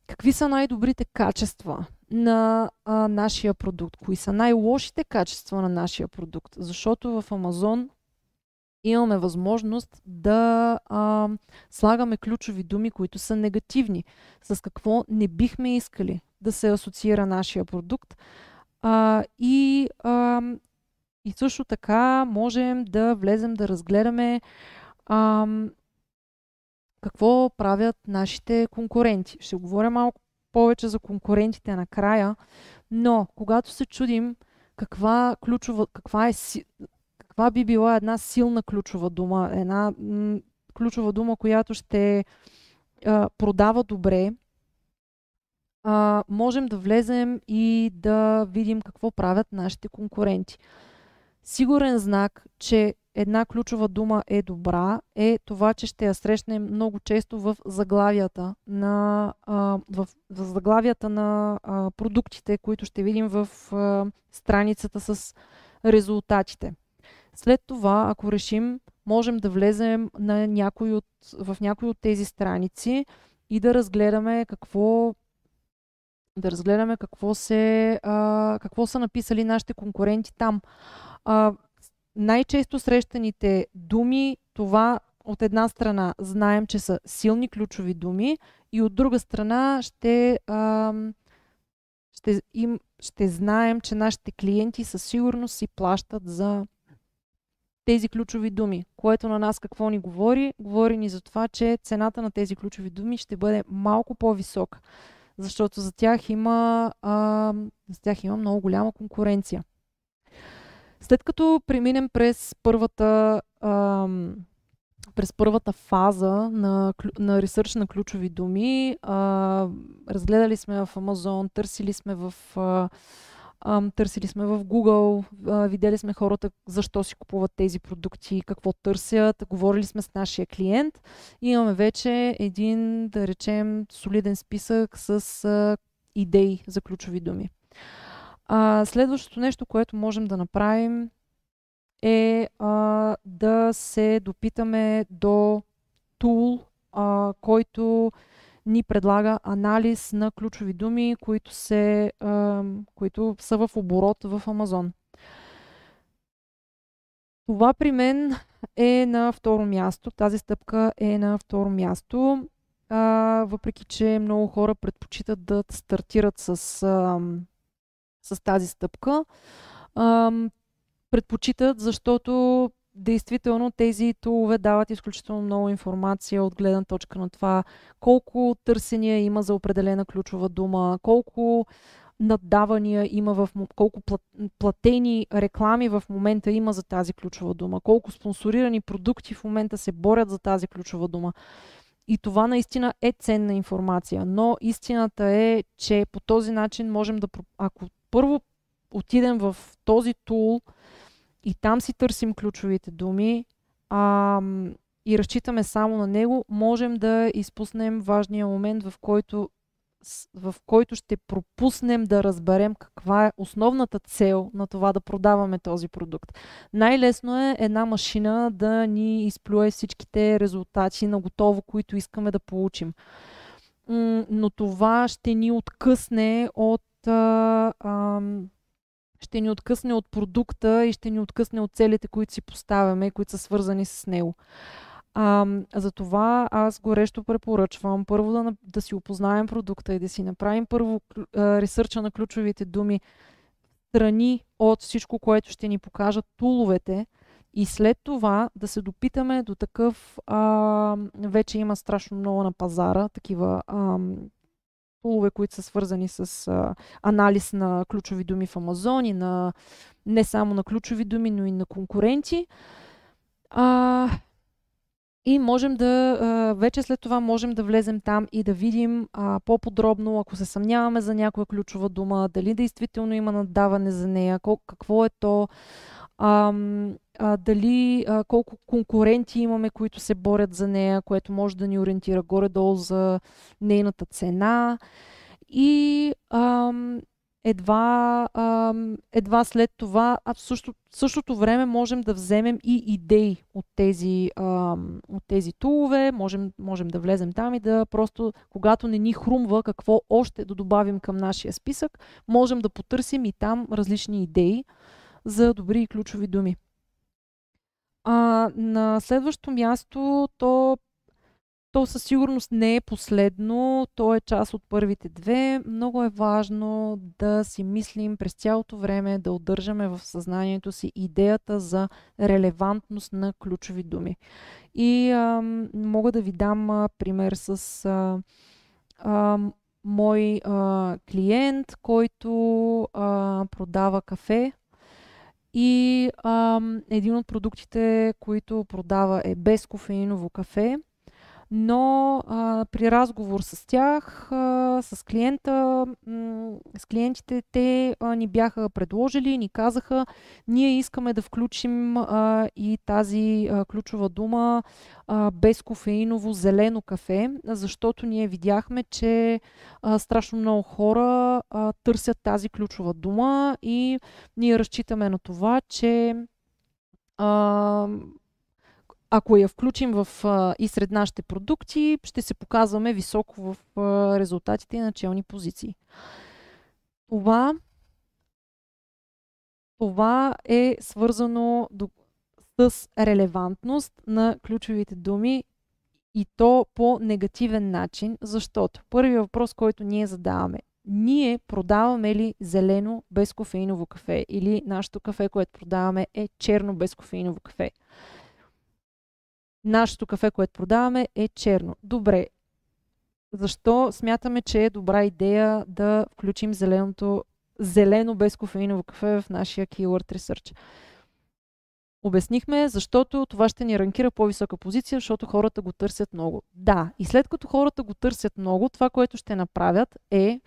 Какви са най-добрите качества на а, нашия продукт? Кои са най-лошите качества на нашия продукт? Защото в Амазон имаме възможност да а, слагаме ключови думи, които са негативни. С какво не бихме искали да се асоциира нашия продукт. А, и а, и също така можем да влезем да разгледаме ам, какво правят нашите конкуренти. Ще говоря малко повече за конкурентите накрая, но когато се чудим каква, ключова, каква, е, каква би била една силна ключова дума, една м, ключова дума, която ще а, продава добре, а, можем да влезем и да видим какво правят нашите конкуренти. Сигурен знак, че една ключова дума е добра, е това, че ще я срещнем много често в заглавията на, а, в, в заглавията на а, продуктите, които ще видим в а, страницата с резултатите. След това, ако решим, можем да влезем на някой от, в някои от тези страници и да разгледаме какво да разгледаме какво, се, а, какво са написали нашите конкуренти там а, най-често срещаните думи, това от една страна знаем, че са силни ключови думи и от друга страна ще, а, ще, им, ще знаем, че нашите клиенти със сигурност си плащат за тези ключови думи, което на нас какво ни говори? Говори ни за това, че цената на тези ключови думи ще бъде малко по-висока, защото за тях има, а, за тях има много голяма конкуренция. След като преминем през първата, ам, през първата фаза на, на ресърч на ключови думи, а, разгледали сме в Амазон, търсили сме в... А, търсили сме в Google, видели сме хората защо си купуват тези продукти, какво търсят, говорили сме с нашия клиент и имаме вече един, да речем, солиден списък с идеи за ключови думи. А, следващото нещо, което можем да направим е а, да се допитаме до тул, а, който ни предлага анализ на ключови думи, които, се, а, които са в оборот в Амазон. Това при мен е на второ място. Тази стъпка е на второ място. А, въпреки, че много хора предпочитат да стартират с... А, с тази стъпка, ам, предпочитат, защото действително тези тулове дават изключително много информация от гледна точка на това колко търсения има за определена ключова дума, колко наддавания има в колко платени реклами в момента има за тази ключова дума, колко спонсорирани продукти в момента се борят за тази ключова дума. И това наистина е ценна информация, но истината е, че по този начин можем да, ако първо отидем в този тул и там си търсим ключовите думи а, и разчитаме само на него, можем да изпуснем важния момент, в който, в който ще пропуснем да разберем каква е основната цел на това да продаваме този продукт. Най-лесно е една машина да ни изплюе всичките резултати на готово, които искаме да получим но това ще ни откъсне от а, а, ще ни откъсне от продукта и ще ни откъсне от целите, които си поставяме и които са свързани с него. А, затова аз горещо препоръчвам първо да, да си опознаем продукта и да си направим първо а, ресърча на ключовите думи страни от всичко, което ще ни покажат туловете и след това да се допитаме до такъв, а, вече има страшно много на пазара такива а, тулове, които са свързани с а, анализ на ключови думи в Амазон и на, не само на ключови думи, но и на конкуренти. А, и можем да, вече след това можем да влезем там и да видим а, по-подробно, ако се съмняваме за някоя ключова дума, дали действително има наддаване за нея, какво е то, А, а, дали а, колко конкуренти имаме, които се борят за нея, което може да ни ориентира горе-долу за нейната цена. И ам, едва, ам, едва след това, а в също, същото време можем да вземем и идеи от тези, ам, от тези тулове, можем, можем да влезем там и да просто, когато не ни хрумва какво още да добавим към нашия списък, можем да потърсим и там различни идеи за добри и ключови думи. А, на следващо място, то, то със сигурност не е последно, то е част от първите две. Много е важно да си мислим през цялото време, да удържаме в съзнанието си идеята за релевантност на ключови думи. И а, мога да ви дам а, пример с а, а, мой а, клиент, който а, продава кафе и ам, един от продуктите, които продава е без кофеиново кафе но а, при разговор с тях, а, с клиента, м- с клиентите, те а, ни бяха предложили, ни казаха, ние искаме да включим а, и тази а, ключова дума а, без кофеиново зелено кафе, защото ние видяхме, че а, страшно много хора а, търсят тази ключова дума и ние разчитаме на това, че а, ако я включим в, а, и сред нашите продукти, ще се показваме високо в а, резултатите и начални позиции. Това, това е свързано до, с релевантност на ключовите думи и то по негативен начин, защото първият въпрос, който ние задаваме, ние продаваме ли зелено без кофеиново кафе или нашето кафе, което продаваме е черно без кофеиново кафе. Нашето кафе, което продаваме, е черно. Добре, защо смятаме, че е добра идея да включим зеленото, зелено без кофеиново кафе в нашия Keyword Research? Обяснихме, защото това ще ни ранкира по-висока позиция, защото хората го търсят много. Да, и след като хората го търсят много, това, което ще направят е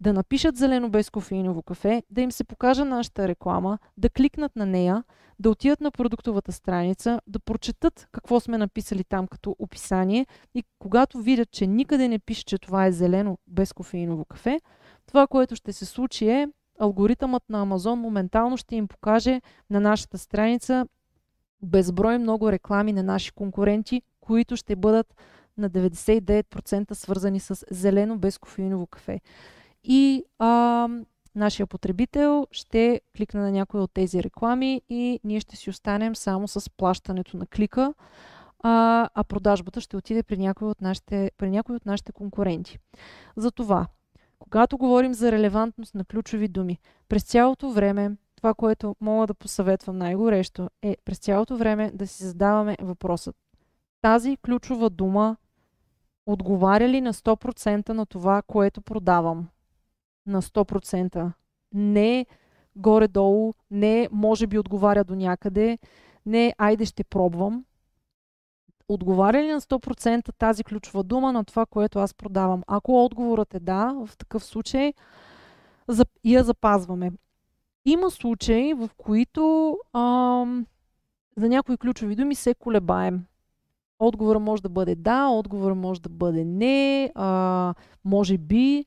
да напишат зелено без кофеиново кафе, да им се покаже нашата реклама, да кликнат на нея, да отидат на продуктовата страница, да прочетат какво сме написали там като описание и когато видят, че никъде не пише, че това е зелено без кофеиново кафе, това, което ще се случи е, алгоритъмът на Амазон моментално ще им покаже на нашата страница безброй много реклами на наши конкуренти, които ще бъдат на 99% свързани с зелено без кофеиново кафе и а, нашия потребител ще кликне на някои от тези реклами и ние ще си останем само с плащането на клика, а, а продажбата ще отиде при някои от нашите, при някои от нашите конкуренти. Затова, когато говорим за релевантност на ключови думи, през цялото време това, което мога да посъветвам най-горещо е през цялото време да си задаваме въпросът. Тази ключова дума отговаря ли на 100% на това, което продавам? на 100%. Не горе-долу, не може би отговаря до някъде, не айде ще пробвам. Отговаря ли на 100% тази ключова дума на това, което аз продавам? Ако отговорът е да, в такъв случай я запазваме. Има случаи, в които ам, за някои ключови думи се колебаем. Отговорът може да бъде да, отговорът може да бъде не, а, може би,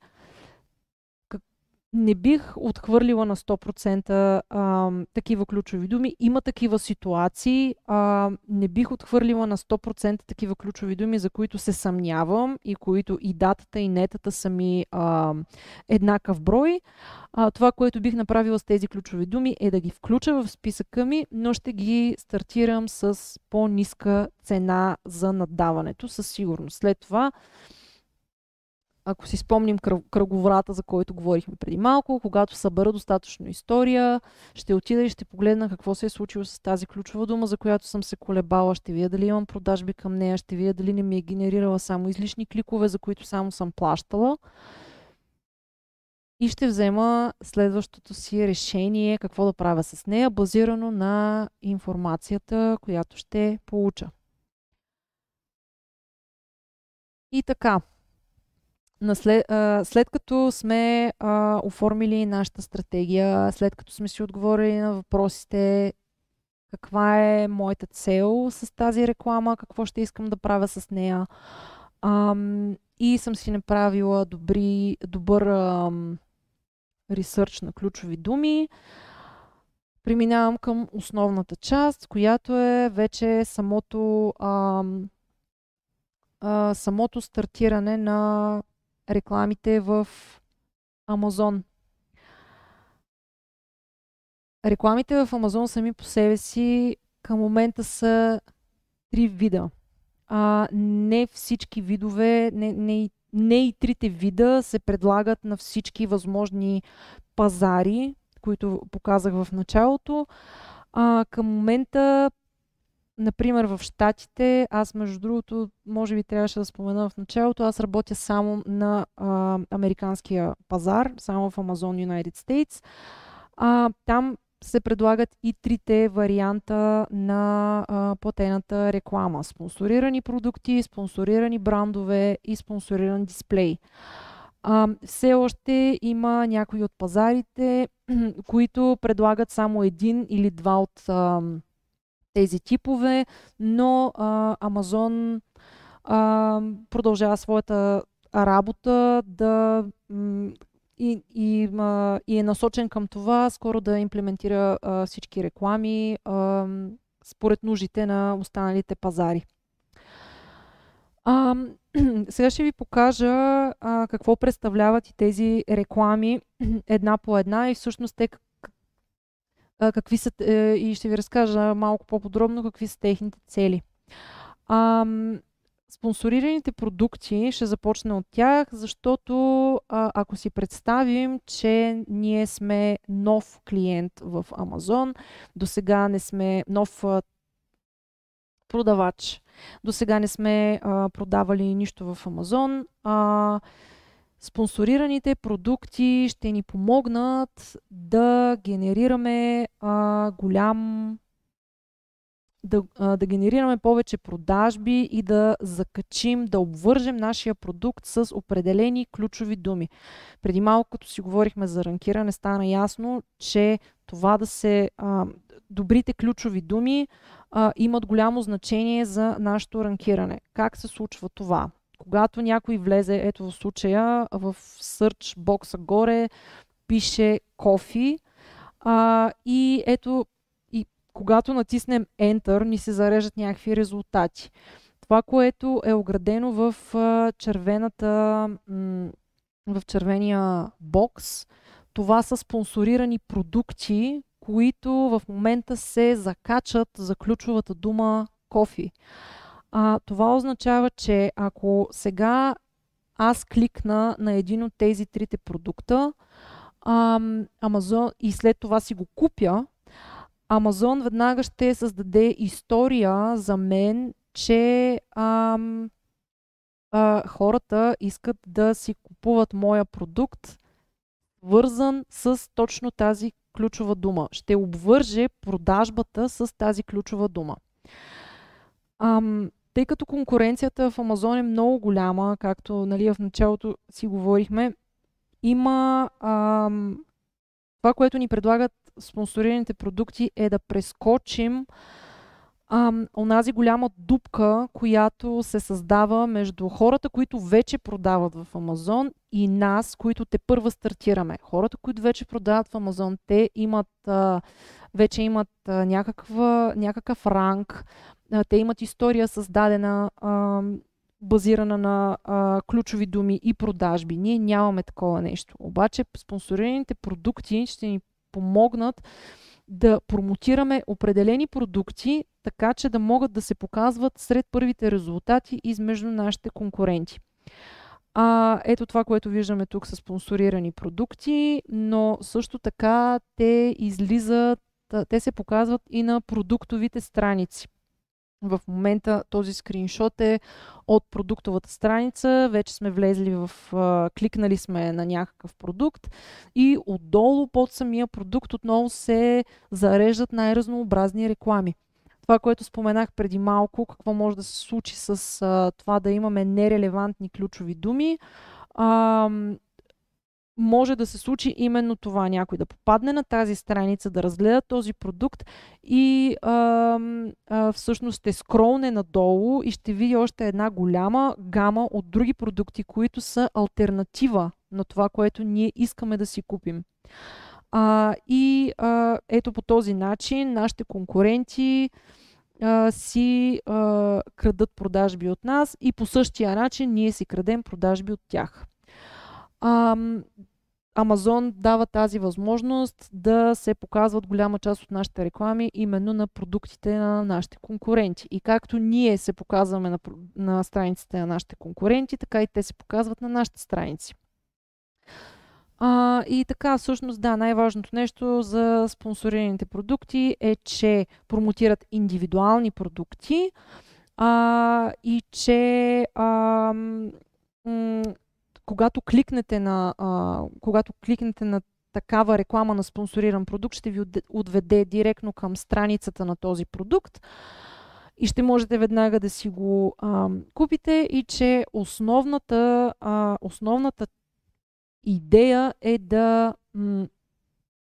не бих отхвърлила на 100% а, такива ключови думи. Има такива ситуации. А, не бих отхвърлила на 100% такива ключови думи, за които се съмнявам и които и датата, и нетата са ми а, еднакъв брой. А, това, което бих направила с тези ключови думи е да ги включа в списъка ми, но ще ги стартирам с по-ниска цена за наддаването, със сигурност. След това ако си спомним кръговрата, за който говорихме преди малко, когато събера достатъчно история, ще отида и ще погледна какво се е случило с тази ключова дума, за която съм се колебала, ще видя дали имам продажби към нея, ще видя дали не ми е генерирала само излишни кликове, за които само съм плащала. И ще взема следващото си решение какво да правя с нея, базирано на информацията, която ще получа. И така, наслед, а, след като сме а, оформили нашата стратегия, след като сме си отговорили на въпросите, каква е моята цел с тази реклама, какво ще искам да правя с нея. а, и съм си направила добри, добър а, ресърч на ключови думи. Преминавам към основната част, която е вече самото, А, Uh, самото стартиране на рекламите в Амазон. Рекламите в Амазон сами по себе си към момента са три вида. А, не всички видове, не, не, не и трите вида се предлагат на всички възможни пазари, които показах в началото. А, към момента Например, в Штатите, аз между другото, може би трябваше да спомена в началото, аз работя само на а, американския пазар, само в Amazon United States. А, там се предлагат и трите варианта на а, платената реклама. Спонсорирани продукти, спонсорирани брандове и спонсориран дисплей. А, все още има някои от пазарите, които предлагат само един или два от... А, тези типове, но а, Амазон а, продължава своята работа да и, и, а, и е насочен към това скоро да имплементира а, всички реклами а, според нуждите на останалите пазари. А, сега ще ви покажа а, какво представляват и тези реклами една по една и всъщност те а, какви са, е, и ще ви разкажа малко по-подробно какви са техните цели. А, спонсорираните продукти, ще започна от тях, защото а, ако си представим, че ние сме нов клиент в Амазон, до сега не сме нов а, продавач, до сега не сме а, продавали нищо в Амазон, а, спонсорираните продукти ще ни помогнат да генерираме а, голям. Да, а, да генерираме повече продажби и да закачим, да обвържем нашия продукт с определени ключови думи. Преди малко, като си говорихме за ранкиране, стана ясно, че това да се. А, добрите ключови думи а, имат голямо значение за нашето ранкиране. Как се случва това? когато някой влезе, ето в случая, в search бокса горе пише кофи а, и ето и когато натиснем Enter ни се зареждат някакви резултати. Това, което е оградено в червената в червения бокс, това са спонсорирани продукти, които в момента се закачат за ключовата дума кофи а, това означава, че ако сега аз кликна на един от тези трите продукта, а, Amazon и след това си го купя, Амазон веднага ще създаде история за мен, че а, а, хората искат да си купуват моя продукт, вързан с точно тази ключова дума. Ще обвърже продажбата с тази ключова дума. А, тъй като конкуренцията в Амазон е много голяма, както нали, в началото си говорихме, има ам, това, което ни предлагат спонсорираните продукти е да прескочим ам, онази голяма дупка, която се създава между хората, които вече продават в Амазон и нас, които те първа стартираме. Хората, които вече продават в Амазон, те имат, а, вече имат а, някаква, някакъв ранг, те имат история създадена, а, базирана на а, ключови думи и продажби. Ние нямаме такова нещо. Обаче спонсорираните продукти ще ни помогнат да промотираме определени продукти, така че да могат да се показват сред първите резултати измежду нашите конкуренти. А, ето това, което виждаме тук са спонсорирани продукти, но също така те излизат, те се показват и на продуктовите страници. В момента този скриншот е от продуктовата страница. Вече сме влезли в... кликнали сме на някакъв продукт и отдолу под самия продукт отново се зареждат най-разнообразни реклами. Това, което споменах преди малко, какво може да се случи с това да имаме нерелевантни ключови думи може да се случи именно това. Някой да попадне на тази страница, да разгледа този продукт и а, а, всъщност ще скролне надолу и ще види още една голяма гама от други продукти, които са альтернатива на това, което ние искаме да си купим. А, и а, ето по този начин нашите конкуренти а, си а, крадат продажби от нас и по същия начин ние си крадем продажби от тях. А, Амазон дава тази възможност да се показват голяма част от нашите реклами именно на продуктите на нашите конкуренти. И както ние се показваме на, на страниците на нашите конкуренти, така и те се показват на нашите страници. А, и така, всъщност, да, най-важното нещо за спонсорираните продукти е, че промотират индивидуални продукти а, и че а, когато кликнете на, а, когато кликнете на такава реклама на спонсориран продукт, ще ви отведе директно към страницата на този продукт и ще можете веднага да си го а, купите и че основната, а, основната идея е да м,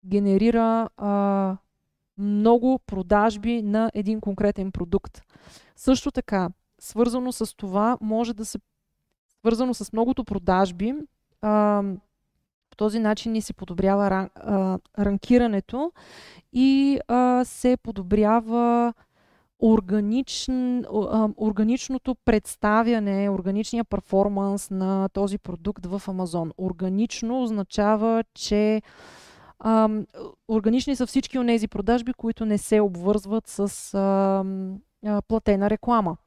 генерира а, много продажби на един конкретен продукт. Също така, свързано с това, може да се свързано с многото продажби, а, по този начин ни се подобрява ран, а, ранкирането и а, се подобрява органичн, органичното представяне, органичния перформанс на този продукт в Амазон. Органично означава, че а, органични са всички от тези продажби, които не се обвързват с а, а, платена реклама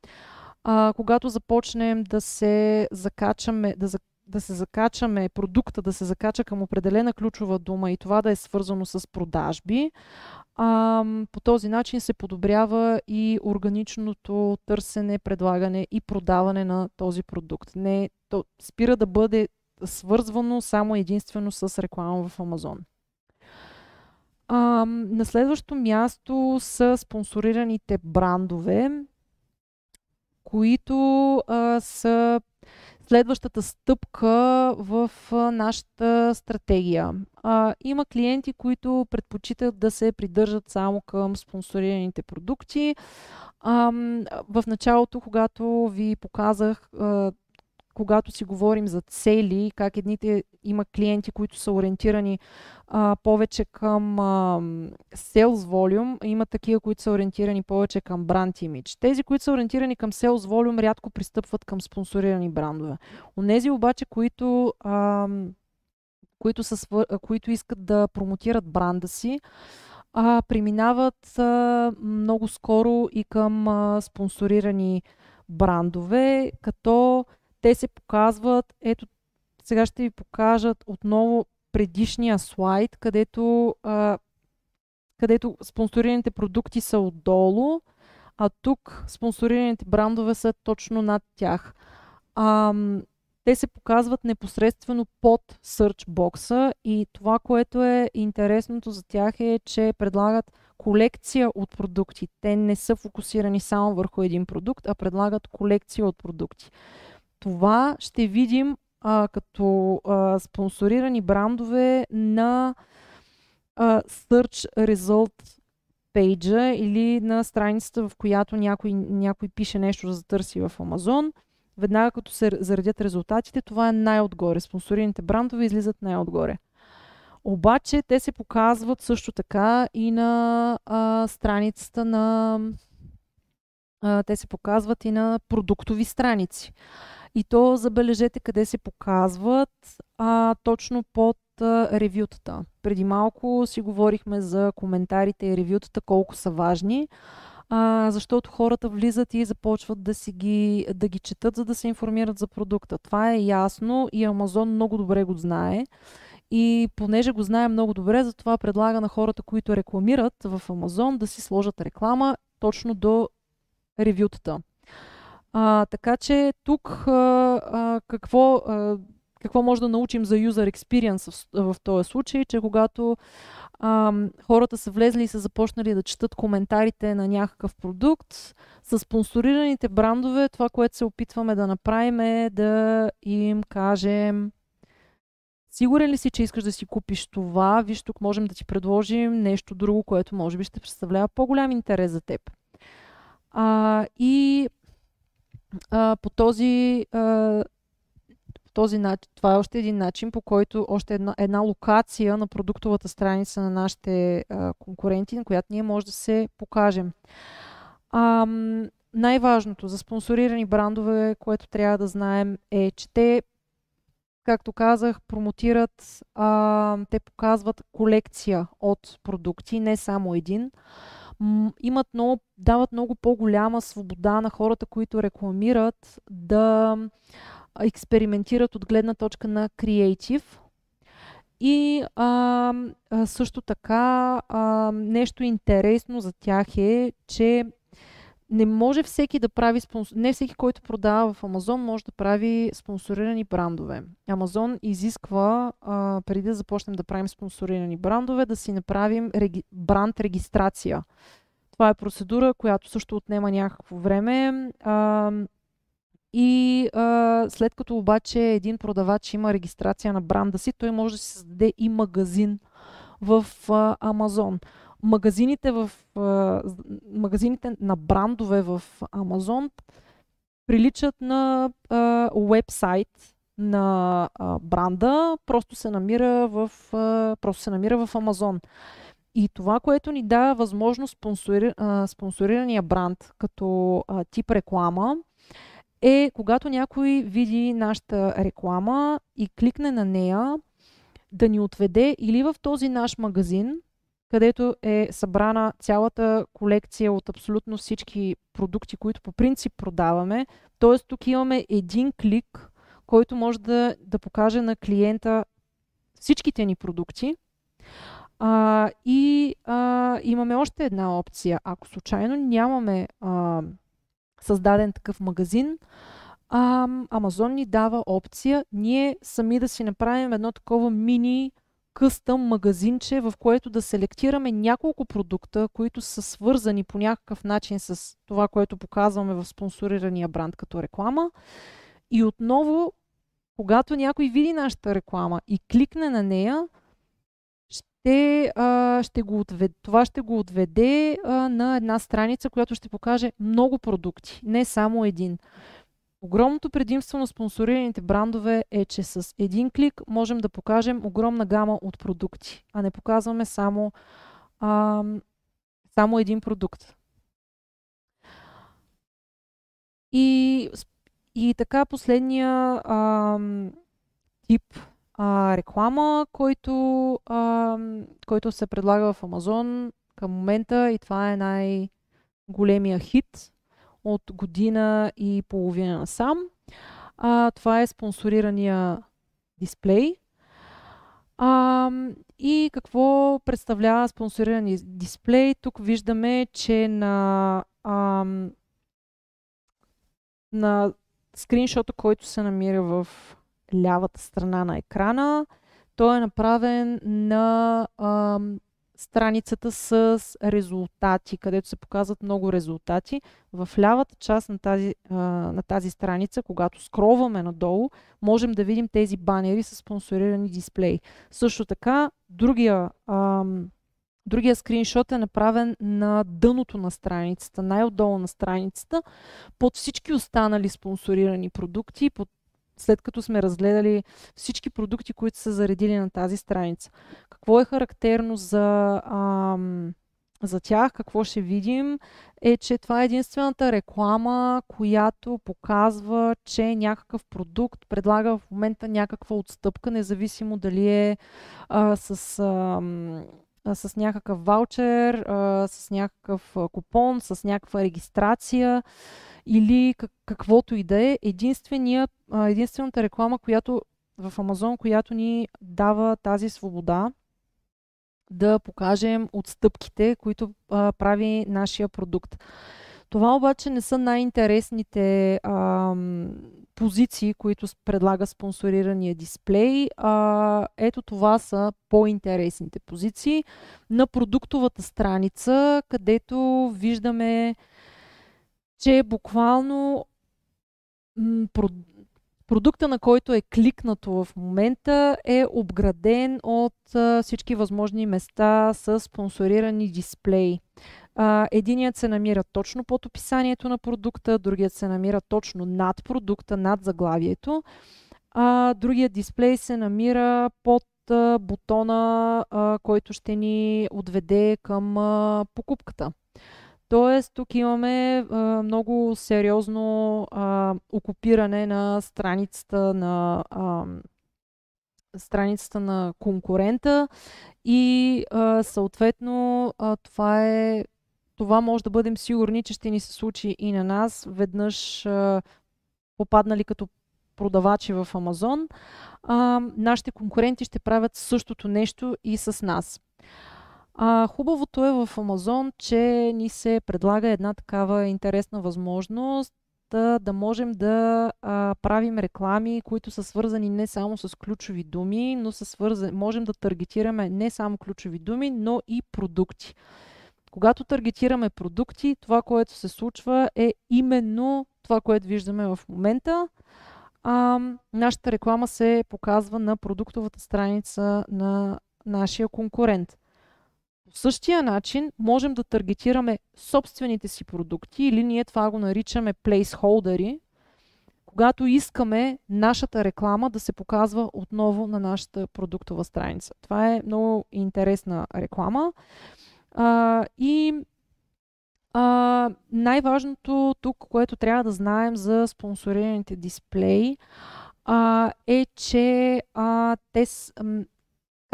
а, когато започнем да се закачаме, да, за, да се закачаме, продукта да се закача към определена ключова дума и това да е свързано с продажби, а, по този начин се подобрява и органичното търсене, предлагане и продаване на този продукт. Не, то спира да бъде свързвано само единствено с реклама в Амазон. А, на следващо място са спонсорираните брандове които а, са следващата стъпка в а, нашата стратегия. А, има клиенти, които предпочитат да се придържат само към спонсорираните продукти. А, в началото, когато ви показах а, когато си говорим за цели, как едните има клиенти, които са ориентирани а, повече към а, sales volume, има такива, които са ориентирани повече към бранд имидж. Тези, които са ориентирани към sales volume, рядко пристъпват към спонсорирани брандове. Онези обаче, които, а, които, са, които искат да промотират бранда си, а, преминават а, много скоро и към а, спонсорирани брандове, като те се показват, ето сега ще ви покажат отново предишния слайд, където, а, където спонсорираните продукти са отдолу, а тук спонсорираните брандове са точно над тях. А, те се показват непосредствено под search бокса и това, което е интересното за тях е, че предлагат колекция от продукти. Те не са фокусирани само върху един продукт, а предлагат колекция от продукти. Това ще видим а, като а, спонсорирани брандове на а, Search Result пейджа или на страницата, в която някой, някой пише нещо за да търси в Амазон. Веднага като се заредят резултатите, това е най-отгоре. Спонсорираните брандове излизат най-отгоре. Обаче те се показват също така и на а, страницата на... А, те се показват и на продуктови страници. И то забележете къде се показват а, точно под а, ревютата. Преди малко си говорихме за коментарите и ревютата, колко са важни а, защото хората влизат и започват да, си ги, да ги четат, за да се информират за продукта. Това е ясно и Амазон много добре го знае. И понеже го знае много добре, затова предлага на хората, които рекламират в Амазон, да си сложат реклама точно до ревютата. А, така че тук а, а, какво, а, какво може да научим за user experience в, в този случай, че когато а, хората са влезли и са започнали да четат коментарите на някакъв продукт, с спонсорираните брандове това, което се опитваме да направим е да им кажем Сигурен ли си, че искаш да си купиш това? Виж, тук можем да ти предложим нещо друго, което може би ще представлява по-голям интерес за теб. А, и а, по този а, този начин, това е още един начин, по който още една, една локация на продуктовата страница на нашите а, конкуренти, на която ние може да се покажем. А, най-важното за спонсорирани брандове, което трябва да знаем е, че те, както казах, промотират, а, те показват колекция от продукти, не само един имат много, дават много по-голяма свобода на хората, които рекламират, да експериментират от гледна точка на креатив. И а, също така а, нещо интересно за тях е, че не може всеки да прави спонсор... Не всеки, който продава в Амазон, може да прави спонсорирани брандове. Амазон изисква, а, преди да започнем да правим спонсорирани брандове, да си направим реги... бранд регистрация. Това е процедура, която също отнема някакво време. А, и а, след като обаче един продавач има регистрация на бранда си, той може да си създаде и магазин в а, Амазон магазините, в, а, магазините на брандове в Амазон приличат на уебсайт на а, бранда, просто се намира в, а, просто се намира в Амазон. И това, което ни дава възможност спонсори, а, спонсорирания бранд като а, тип реклама, е когато някой види нашата реклама и кликне на нея, да ни отведе или в този наш магазин, където е събрана цялата колекция от абсолютно всички продукти, които по принцип продаваме. Тоест тук имаме един клик, който може да, да покаже на клиента всичките ни продукти. А, и а, имаме още една опция. Ако случайно нямаме а, създаден такъв магазин, Амазон ни дава опция ние сами да си направим едно такова мини къстъм магазинче, в което да селектираме няколко продукта, които са свързани по някакъв начин с това, което показваме в спонсорирания бранд като реклама. И отново, когато някой види нашата реклама и кликне на нея, ще, а, ще го отведе, това ще го отведе а, на една страница, която ще покаже много продукти, не само един. Огромното предимство на спонсорираните брандове е, че с един клик можем да покажем огромна гама от продукти, а не показваме само, а, само един продукт. И, и така последния а, тип а, реклама, който, а, който се предлага в Амазон към момента и това е най-големия хит от година и половина насам. А, това е спонсорирания дисплей. А, и какво представлява спонсориран дисплей? Тук виждаме, че на, а, на скриншота, който се намира в лявата страна на екрана, той е направен на а, страницата с резултати, където се показват много резултати. В лявата част на тази, а, на тази страница, когато скроваме надолу, можем да видим тези банери с спонсорирани дисплеи. Също така, другия, а, другия скриншот е направен на дъното на страницата, най-отдолу на страницата, под всички останали спонсорирани продукти, под след като сме разгледали всички продукти, които са заредили на тази страница. Какво е характерно за, ам, за тях, какво ще видим, е, че това е единствената реклама, която показва, че някакъв продукт предлага в момента някаква отстъпка, независимо дали е а, с. А, с някакъв ваучер, с някакъв купон, с някаква регистрация или каквото и да е. единствената реклама, която в Амазон, която ни дава тази свобода да покажем отстъпките, които а, прави нашия продукт. Това обаче не са най-интересните а, позиции, които предлага спонсорирания дисплей. А, ето това са по-интересните позиции на продуктовата страница, където виждаме че буквално продукта, на който е кликнато в момента, е обграден от всички възможни места с спонсорирани дисплеи. Единият се намира точно под описанието на продукта, другият се намира точно над продукта, над заглавието, а другият дисплей се намира под бутона, който ще ни отведе към покупката. Тоест, тук имаме а, много сериозно а, окупиране на страницата на а, страницата на конкурента и а, съответно а, това е това може да бъдем сигурни, че ще ни се случи и на нас веднъж а, попаднали като продавачи в Амазон. А, нашите конкуренти ще правят същото нещо и с нас. А, хубавото е в Амазон, че ни се предлага една такава интересна възможност да, да можем да а, правим реклами, които са свързани не само с ключови думи, но са свързани, можем да таргетираме не само ключови думи, но и продукти. Когато таргетираме продукти, това, което се случва е именно това, което виждаме в момента. А, нашата реклама се показва на продуктовата страница на нашия конкурент. В същия начин можем да таргетираме собствените си продукти или ние това го наричаме плейсхолдери, когато искаме нашата реклама да се показва отново на нашата продуктова страница. Това е много интересна реклама. А, и а, най-важното тук, което трябва да знаем за спонсорираните дисплеи, а, е, че а, те,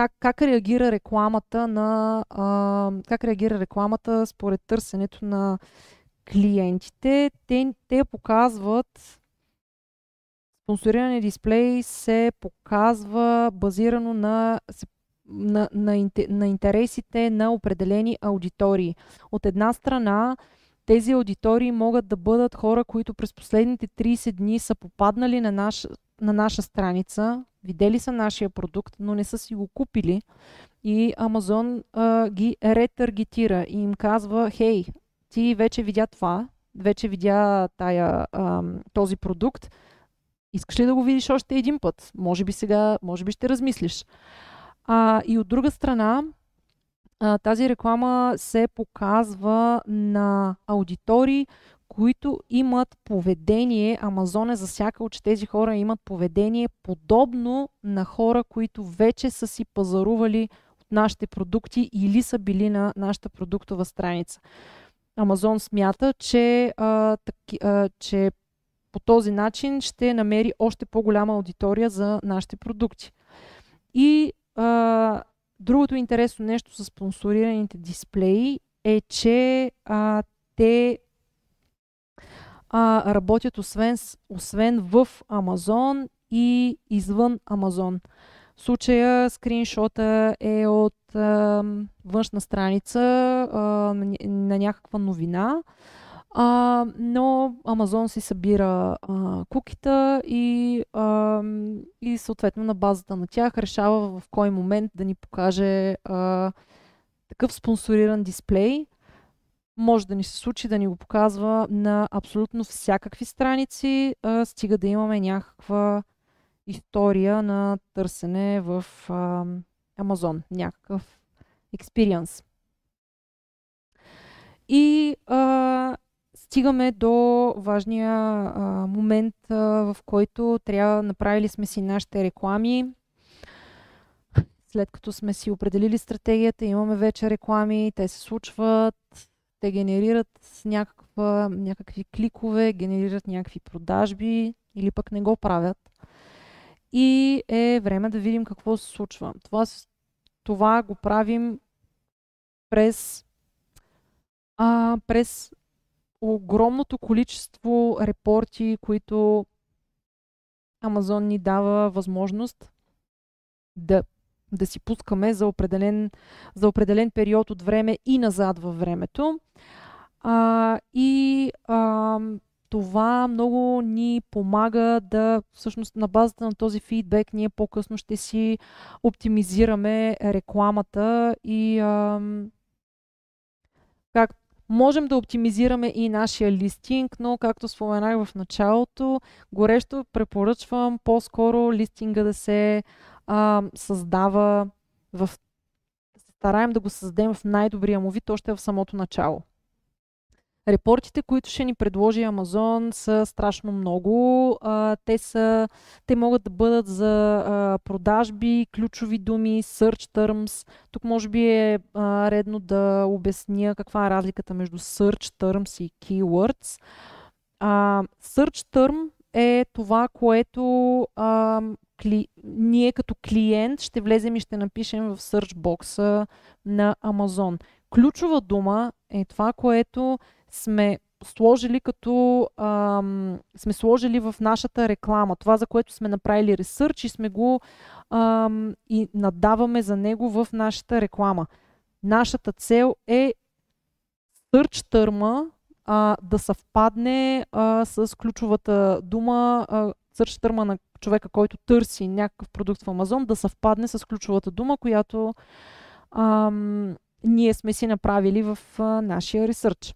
как, как реагира рекламата на а, как реагира рекламата според търсенето на клиентите. Те, те показват спонсориране дисплей се показва базирано на, на, на, на интересите на определени аудитории. От една страна, тези аудитории могат да бъдат хора, които през последните 30 дни са попаднали на наш на наша страница, видели са нашия продукт, но не са си го купили и Амазон а, ги ретаргетира и им казва, хей, ти вече видя това, вече видя тая, а, този продукт, искаш ли да го видиш още един път? Може би сега, може би ще размислиш. А, и от друга страна, а, тази реклама се показва на аудитории, които имат поведение, Амазон е засякал, че тези хора имат поведение подобно на хора, които вече са си пазарували от нашите продукти или са били на нашата продуктова страница. Амазон смята, че, а, таки, а, че по този начин ще намери още по-голяма аудитория за нашите продукти. И а, другото интересно нещо с спонсорираните дисплеи е, че а, те а, работят освен, освен в Амазон и извън Амазон. В случая скриншота е от а, външна страница а, на, на някаква новина, а, но Амазон си събира а, кукита и, а, и съответно на базата на тях решава в кой момент да ни покаже а, такъв спонсориран дисплей, може да ни се случи да ни го показва на абсолютно всякакви страници, а, стига да имаме някаква история на търсене в а, Амазон, някакъв експириенс. И а, стигаме до важния а, момент, а, в който трябва направили сме си нашите реклами. След като сме си определили стратегията, имаме вече реклами, те се случват, те генерират някаква, някакви кликове, генерират някакви продажби или пък не го правят. И е време да видим какво се случва. Това, това го правим през, а, през огромното количество репорти, които Амазон ни дава възможност да да си пускаме за определен, за определен период от време и назад във времето. А, и а, това много ни помага да, всъщност на базата на този фидбек, ние по-късно ще си оптимизираме рекламата и а, как можем да оптимизираме и нашия листинг, но както споменах в началото, горещо препоръчвам по-скоро листинга да се а, създава в стараем да го създадем в най-добрия му вид още в самото начало. Репортите, които ще ни предложи Амазон, са страшно много. А, те, са, те могат да бъдат за а, продажби, ключови думи, search terms. Тук може би е а, редно да обясня каква е разликата между search terms и keywords. search term е това, което кли... ние като клиент ще влезем и ще напишем в search бокса на Amazon. Ключова дума е това, което сме сложили като ам, сме сложили в нашата реклама. Това, за което сме направили ресърч и сме го ам, и надаваме за него в нашата реклама. Нашата цел е search търма да съвпадне а, с ключовата дума, а, сърч търма на човека, който търси някакъв продукт в Амазон, да съвпадне с ключовата дума, която ам, ние сме си направили в а, нашия ресърч.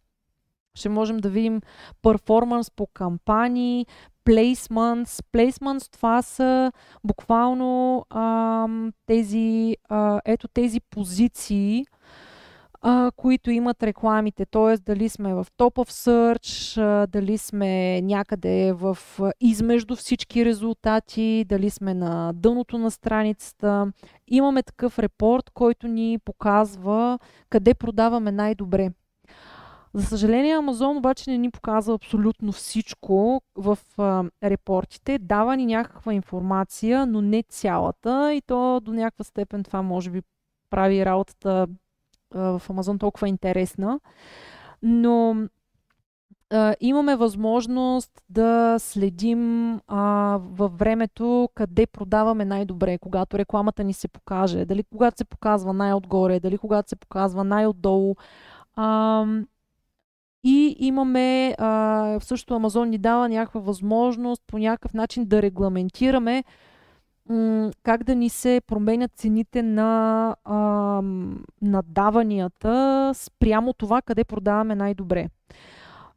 Ще можем да видим перформанс по кампании, placements. Placements това са буквално ам, тези, а, ето тези позиции, а, които имат рекламите. Т.е. дали сме в Top of Search, а, дали сме някъде в а, измежду всички резултати, дали сме на дъното на страницата. Имаме такъв репорт, който ни показва къде продаваме най-добре. За съжаление, Амазон обаче не ни показва абсолютно всичко в а, репортите. Дава ни някаква информация, но не цялата. И то до някаква степен това може би прави работата в Амазон толкова интересна. Но а, имаме възможност да следим а, във времето къде продаваме най-добре, когато рекламата ни се покаже, дали когато се показва най-отгоре, дали когато се показва най-отдолу. А, и имаме, а, също Амазон ни дава някаква възможност по някакъв начин да регламентираме как да ни се променят цените на, а, даванията спрямо това къде продаваме най-добре.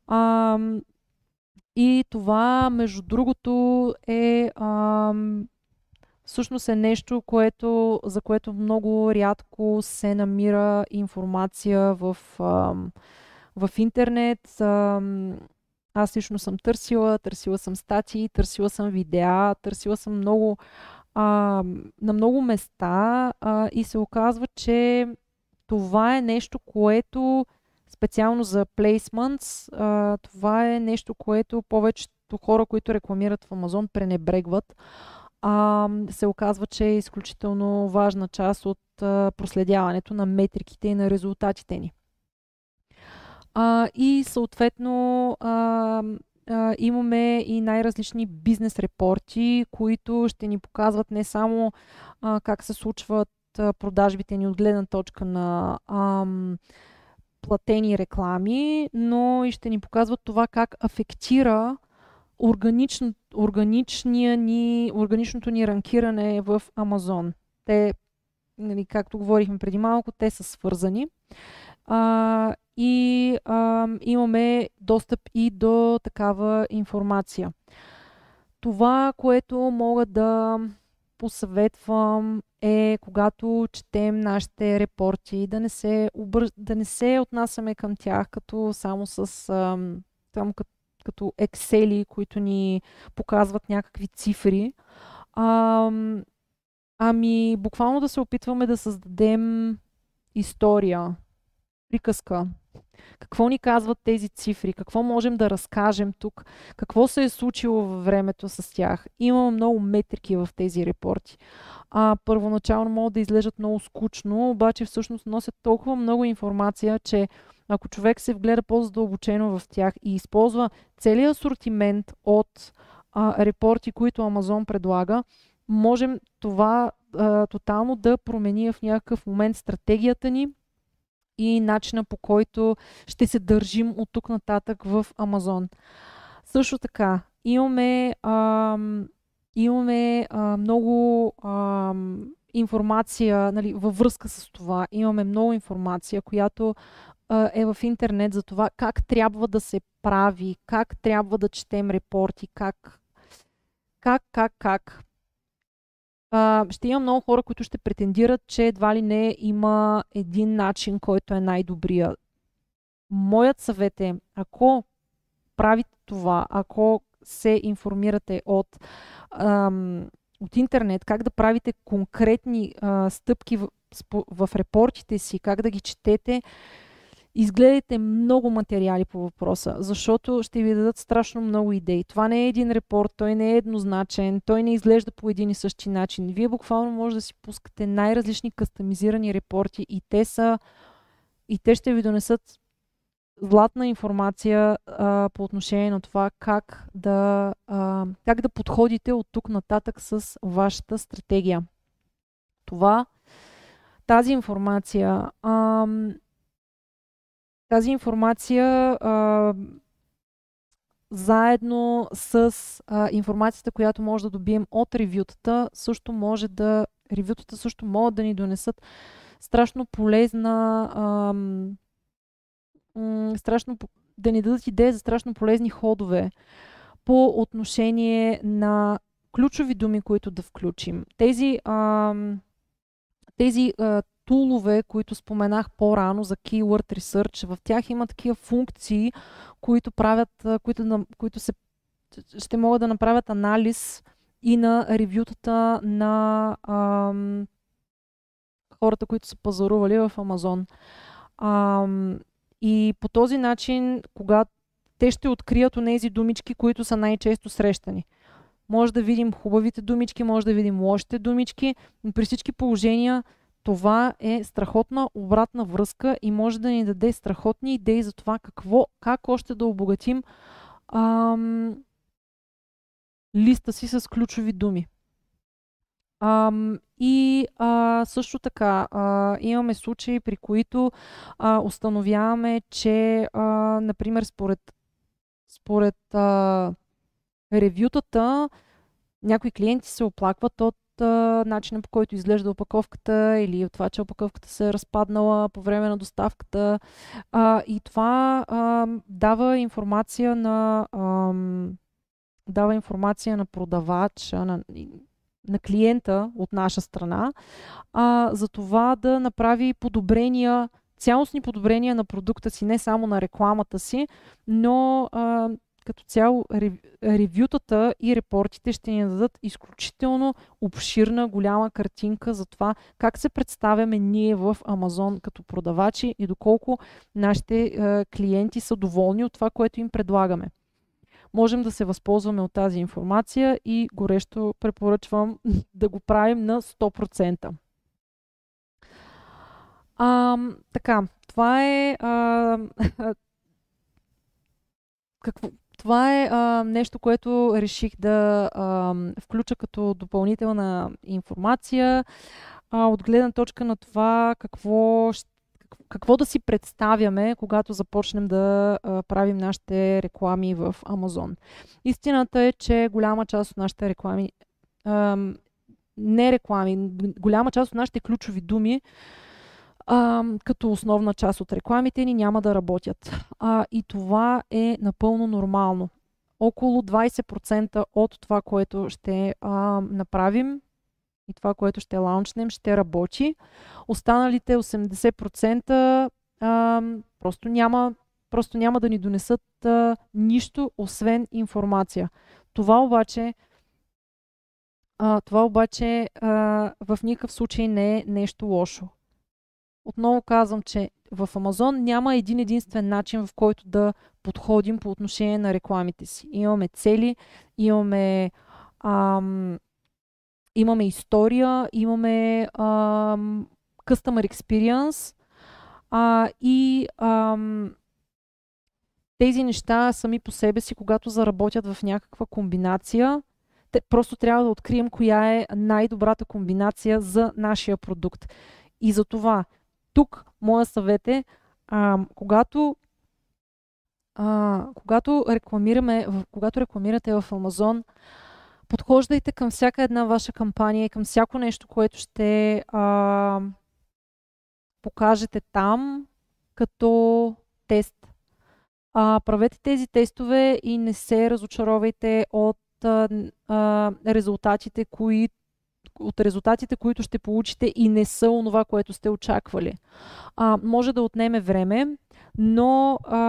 А, и това, между другото, е а, всъщност е нещо, което, за което много рядко се намира информация в, а, в интернет. А, аз лично съм търсила, търсила съм статии, търсила съм видеа, търсила съм много а, на много места а, и се оказва, че това е нещо, което специално за placements, а, това е нещо, което повечето хора, които рекламират в Амазон, пренебрегват. А, се оказва, че е изключително важна част от а, проследяването на метриките и на резултатите ни. А, и съответно а, а, имаме и най-различни бизнес репорти, които ще ни показват не само а, как се случват а, продажбите ни от гледна точка на а, платени реклами, но и ще ни показват това как афектира органично, ни, органичното ни ранкиране в Амазон. Те, нали, както говорихме преди малко, те са свързани а, и а, имаме достъп и до такава информация. Това, което мога да посъветвам е, когато четем нашите репорти, да не се, обър... да не се отнасяме към тях като само с а, там, като, като ексели, които ни показват някакви цифри. А, ами, буквално да се опитваме да създадем история приказка. Какво ни казват тези цифри? Какво можем да разкажем тук? Какво се е случило във времето с тях? Имам много метрики в тези репорти. А, първоначално могат да излежат много скучно, обаче всъщност носят толкова много информация, че ако човек се вгледа по-задълбочено в тях и използва целият асортимент от а, репорти, които Амазон предлага, можем това а, тотално да промени в някакъв момент стратегията ни, и начина по който ще се държим от тук нататък в Амазон. Също така, имаме, ам, имаме а, много ам, информация нали, във връзка с това. Имаме много информация, която а, е в интернет за това как трябва да се прави, как трябва да четем репорти, как, как, как, как а, ще има много хора, които ще претендират, че едва ли не има един начин, който е най-добрия. Моят съвет е, ако правите това, ако се информирате от, ам, от интернет, как да правите конкретни а, стъпки в, в репортите си, как да ги четете, Изгледайте много материали по въпроса, защото ще ви дадат страшно много идеи. Това не е един репорт, той не е еднозначен, той не изглежда по един и същи начин. Вие буквално може да си пускате най-различни кастомизирани репорти и те са и те ще ви донесат златна информация а, по отношение на това как да, а, как да подходите от тук нататък с вашата стратегия. Това, тази информация, а, тази информация а, заедно с а, информацията, която може да добием от ревютата, също може да ревютата също могат да ни донесат страшно полезна ам, страшно, да ни дадат идея за страшно полезни ходове по отношение на ключови думи, които да включим. Тези, ам, тези а, тулове, които споменах по-рано за Keyword Research, в тях има такива функции, които, правят, които, които се, ще могат да направят анализ и на ревютата на ам, хората, които са пазарували в Амазон. Ам, и по този начин, когато те ще открият онези думички, които са най-често срещани. Може да видим хубавите думички, може да видим лошите думички, но при всички положения това е страхотна обратна връзка и може да ни даде страхотни идеи за това какво, как още да обогатим ам, листа си с ключови думи. Ам, и а, също така а, имаме случаи, при които а, установяваме, че, а, например, според, според а, ревютата, някои клиенти се оплакват от а, начина по който изглежда опаковката или от това, че опаковката се е разпаднала по време на доставката. А, и това а, дава информация на а, дава информация на продавача, на, на клиента от наша страна, а, за това да направи подобрения цялостни подобрения на продукта си, не само на рекламата си, но а, като цяло ревютата и репортите ще ни дадат изключително обширна, голяма картинка за това как се представяме ние в Амазон като продавачи и доколко нашите е, клиенти са доволни от това, което им предлагаме можем да се възползваме от тази информация и горещо препоръчвам да го правим на 100%. А, така, това е. А, какво, това е а, нещо, което реших да а, включа като допълнителна информация а, от гледна точка на това какво какво да си представяме, когато започнем да а, правим нашите реклами в Амазон. Истината е, че голяма част от нашите реклами, а, не реклами, голяма част от нашите ключови думи а, като основна част от рекламите ни няма да работят. А, и това е напълно нормално. Около 20% от това, което ще а, направим и това, което ще лаунчнем, ще работи. Останалите 80% а, просто, няма, просто няма да ни донесат а, нищо, освен информация. Това обаче а, това обаче а, в никакъв случай не е нещо лошо отново казвам, че в Амазон няма един единствен начин, в който да подходим по отношение на рекламите си. Имаме цели, имаме, ам, имаме история, имаме ам, customer experience а, и ам, тези неща сами по себе си, когато заработят в някаква комбинация, те, просто трябва да открием коя е най-добрата комбинация за нашия продукт. И за това тук моя съвет е, а, когато, а, когато, рекламираме, когато рекламирате в Амазон, подхождайте към всяка една ваша кампания и към всяко нещо, което ще а, покажете там като тест. А, правете тези тестове и не се разочаровайте от а, резултатите, които от резултатите, които ще получите и не са онова, което сте очаквали. А, може да отнеме време, но, а,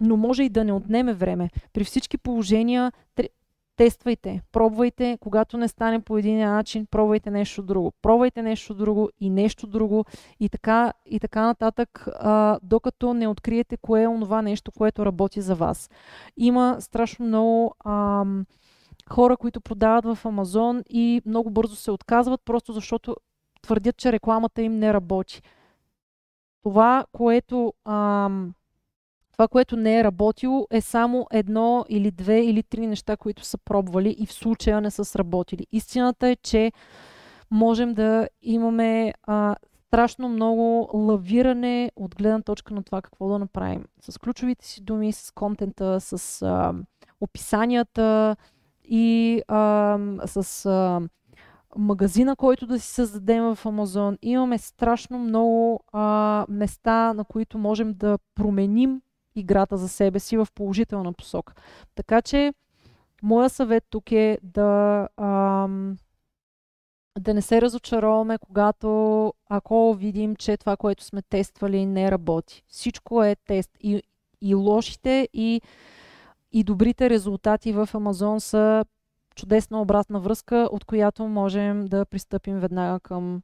но може и да не отнеме време. При всички положения тествайте, пробвайте, когато не стане по един начин, пробвайте нещо друго, пробвайте нещо друго и нещо друго и така, и така нататък, а, докато не откриете кое е онова нещо, което работи за вас. Има страшно много... А, хора, които продават в Амазон и много бързо се отказват, просто защото твърдят, че рекламата им не работи. Това, което, ам, това, което не е работило, е само едно или две или три неща, които са пробвали и в случая не са сработили. Истината е, че можем да имаме а, страшно много лавиране от гледна точка на това какво да направим. С ключовите си думи, с контента, с а, описанията, и а, с а, магазина, който да си създадем в Амазон. Имаме страшно много а, места, на които можем да променим играта за себе си в положителна посока. Така че, моя съвет тук е да, А, да не се разочароваме, когато ако видим, че това, което сме тествали, не работи. Всичко е тест. И, и лошите, и и добрите резултати в Амазон са чудесна обратна връзка, от която можем да пристъпим веднага към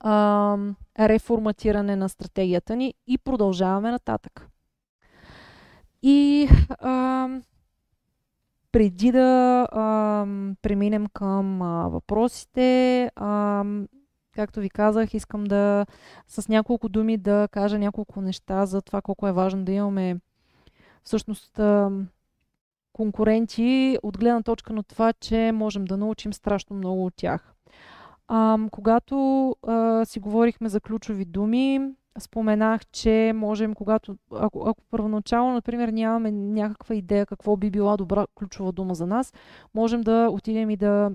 а, реформатиране на стратегията ни и продължаваме нататък. И а, преди да а, преминем към а, въпросите, а, както ви казах, искам да с няколко думи да кажа няколко неща за това колко е важно да имаме всъщност конкуренти от гледна точка на това, че можем да научим страшно много от тях. А, когато а, си говорихме за ключови думи, споменах, че можем, когато, ако, ако първоначално, например, нямаме някаква идея какво би била добра ключова дума за нас, можем да отидем и да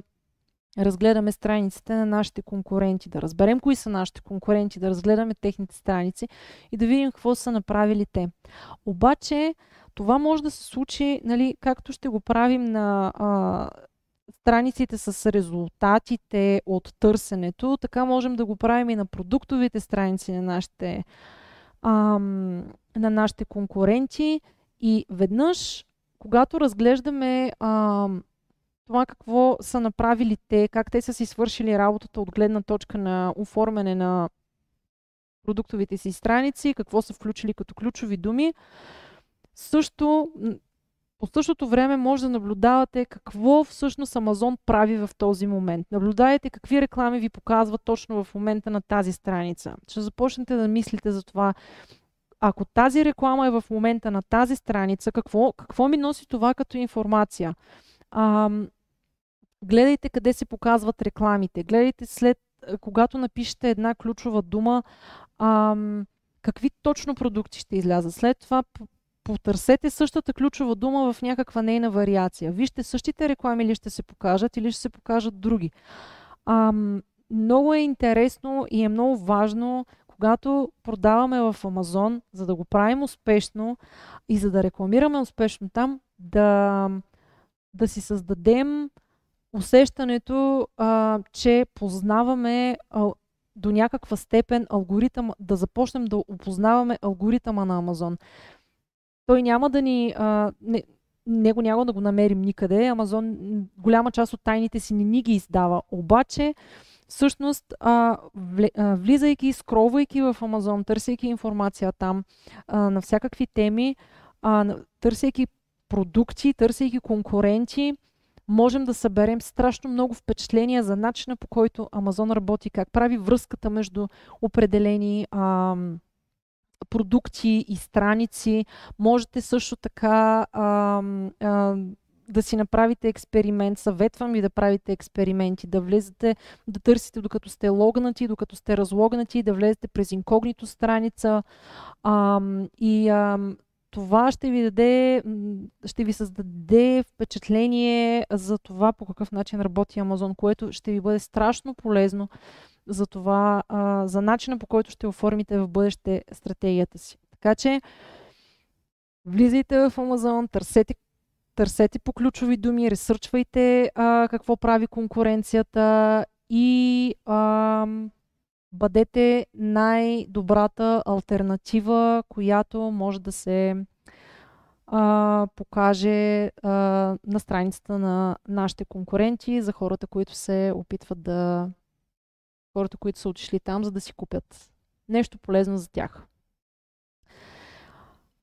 разгледаме страниците на нашите конкуренти, да разберем кои са нашите конкуренти, да разгледаме техните страници и да видим какво са направили те. Обаче, това може да се случи, нали, както ще го правим на а, страниците с резултатите от търсенето, така можем да го правим и на продуктовите страници на нашите, а, на нашите конкуренти. И веднъж, когато разглеждаме а, това какво са направили те, как те са си свършили работата от гледна точка на оформяне на продуктовите си страници, какво са включили като ключови думи, също по същото време може да наблюдавате какво всъщност Амазон прави в този момент. Наблюдайте какви реклами ви показват точно в момента на тази страница. Ще започнете да мислите за това, ако тази реклама е в момента на тази страница, какво, какво ми носи това като информация? А, гледайте къде се показват рекламите. Гледайте след, е, когато напишете една ключова дума, а, какви точно продукти ще излязат. След това потърсете същата ключова дума в някаква нейна вариация. Вижте същите реклами ли ще се покажат или ще се покажат други. А, много е интересно и е много важно, когато продаваме в Амазон, за да го правим успешно и за да рекламираме успешно там, да, да си създадем усещането, а, че познаваме а, до някаква степен алгоритъм, да започнем да опознаваме алгоритъма на Амазон той няма да ни... А, не, него няма да го намерим никъде. Амазон голяма част от тайните си не ни ги издава. Обаче, всъщност, а, а, влизайки, скровайки в Амазон, търсейки информация там а, на всякакви теми, а, търсейки продукти, търсейки конкуренти, можем да съберем страшно много впечатления за начина по който Амазон работи, как прави връзката между определени а, продукти и страници. Можете също така а, а, да си направите експеримент. Съветвам ви да правите експерименти, да влезете, да търсите докато сте логнати, докато сте разлогнати, да влезете през инкогнито страница. А, и а, това ще ви даде, ще ви създаде впечатление за това по какъв начин работи Амазон, което ще ви бъде страшно полезно за това, а, за начина по който ще оформите в бъдеще стратегията си. Така че, влизайте в Амазон, търсете търсете по ключови думи, ресърчвайте а, какво прави конкуренцията и а, бъдете най-добрата альтернатива, която може да се а, покаже а, на страницата на нашите конкуренти за хората, които се опитват да хората, които са отишли там, за да си купят нещо полезно за тях.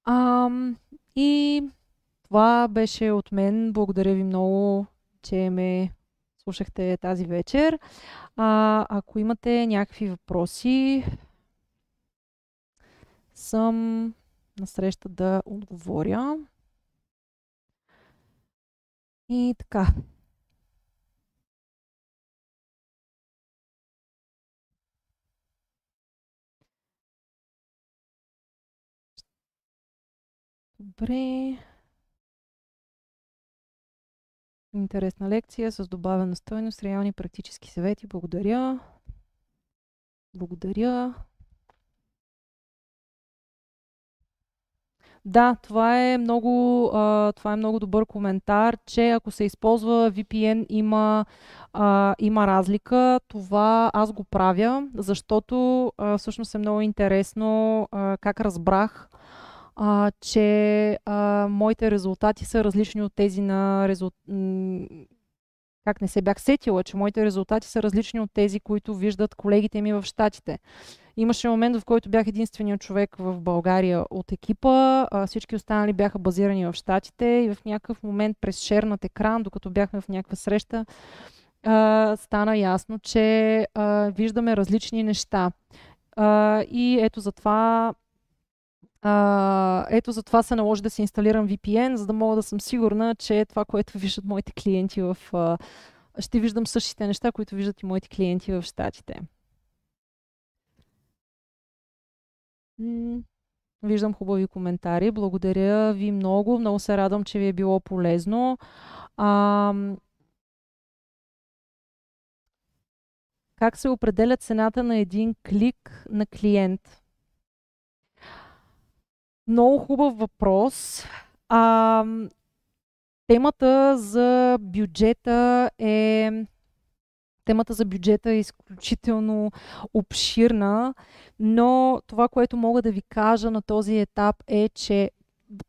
А, и това беше от мен. Благодаря ви много, че ме слушахте тази вечер. А, ако имате някакви въпроси, съм на среща да отговоря. И така. Добре. Интересна лекция с добавена стойност, реални практически съвети. Благодаря. Благодаря. Да, това е много, а, това е много добър коментар, че ако се използва VPN има, а, има разлика. Това аз го правя, защото а, всъщност е много интересно а, как разбрах а, че а, моите резултати са различни от тези на резулт... как не се бях сетила, че моите резултати са различни от тези, които виждат колегите ми в Штатите. Имаше момент, в който бях единственият човек в България от екипа. А, всички останали бяха базирани в Штатите и в някакъв момент през шернат екран, докато бяхме в някаква среща, а, стана ясно, че а, виждаме различни неща. А, и ето затова а, ето за това се наложи да си инсталирам VPN, за да мога да съм сигурна, че е това, което виждат моите клиенти в... А, ще виждам същите неща, които виждат и моите клиенти в Штатите. Виждам хубави коментари. Благодаря ви много. Много се радвам, че ви е било полезно. А, как се определя цената на един клик на клиент? Много хубав въпрос. А, темата за бюджета е Темата за бюджета е изключително обширна, но това, което мога да ви кажа на този етап е, че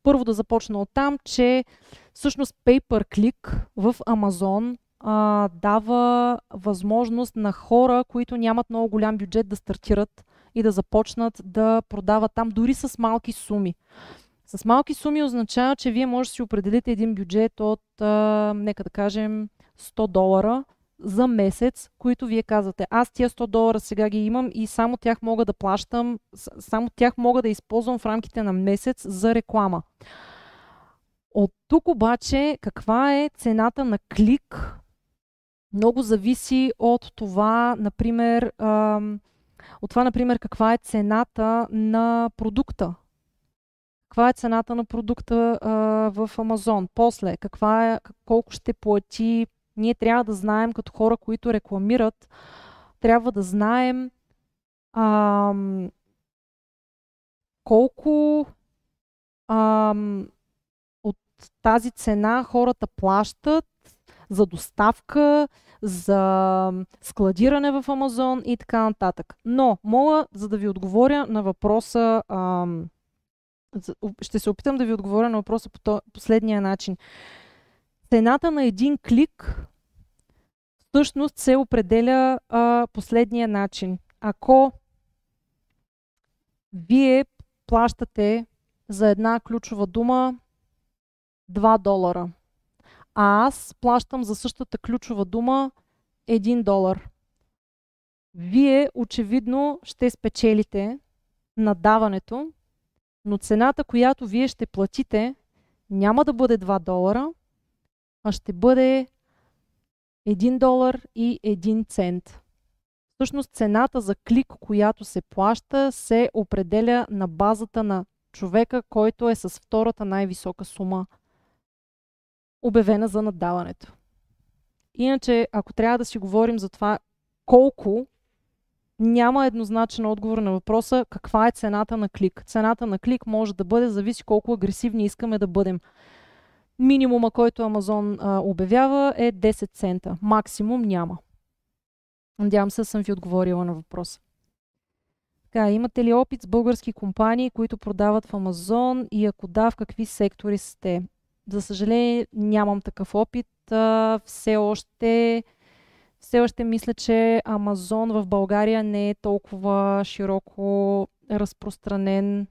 първо да започна от там, че всъщност pay-per-click в Amazon а, дава възможност на хора, които нямат много голям бюджет да стартират и да започнат да продават там, дори с малки суми. С малки суми означава, че вие може да си определите един бюджет от, а, нека да кажем, 100 долара за месец, които вие казвате, аз тия 100 долара сега ги имам и само тях мога да плащам, само тях мога да използвам в рамките на месец за реклама. От тук обаче, каква е цената на клик, много зависи от това, например, ам, от това, например, каква е цената на продукта. Каква е цената на продукта а, в Амазон? После, каква е, колко ще плати? Ние трябва да знаем, като хора, които рекламират, трябва да знаем а, колко а, от тази цена хората плащат за доставка, за складиране в Амазон и така нататък. Но мога, за да ви отговоря на въпроса, ще се опитам да ви отговоря на въпроса по последния начин. Цената на един клик всъщност се определя последния начин. Ако вие плащате за една ключова дума 2 долара – а аз плащам за същата ключова дума 1 долар. Вие очевидно ще спечелите на даването, но цената, която вие ще платите, няма да бъде 2 долара, а ще бъде 1 долар и 1 цент. Всъщност цената за клик, която се плаща, се определя на базата на човека, който е с втората най-висока сума обявена за наддаването. Иначе, ако трябва да си говорим за това колко, няма еднозначен отговор на въпроса каква е цената на клик. Цената на клик може да бъде, зависи колко агресивни искаме да бъдем. Минимума, който Амазон а, обявява е 10 цента. Максимум няма. Надявам се, съм ви отговорила на въпроса. Така, имате ли опит с български компании, които продават в Амазон и ако да, в какви сектори сте? За съжаление, нямам такъв опит. все още все още мисля, че Амазон в България не е толкова широко разпространен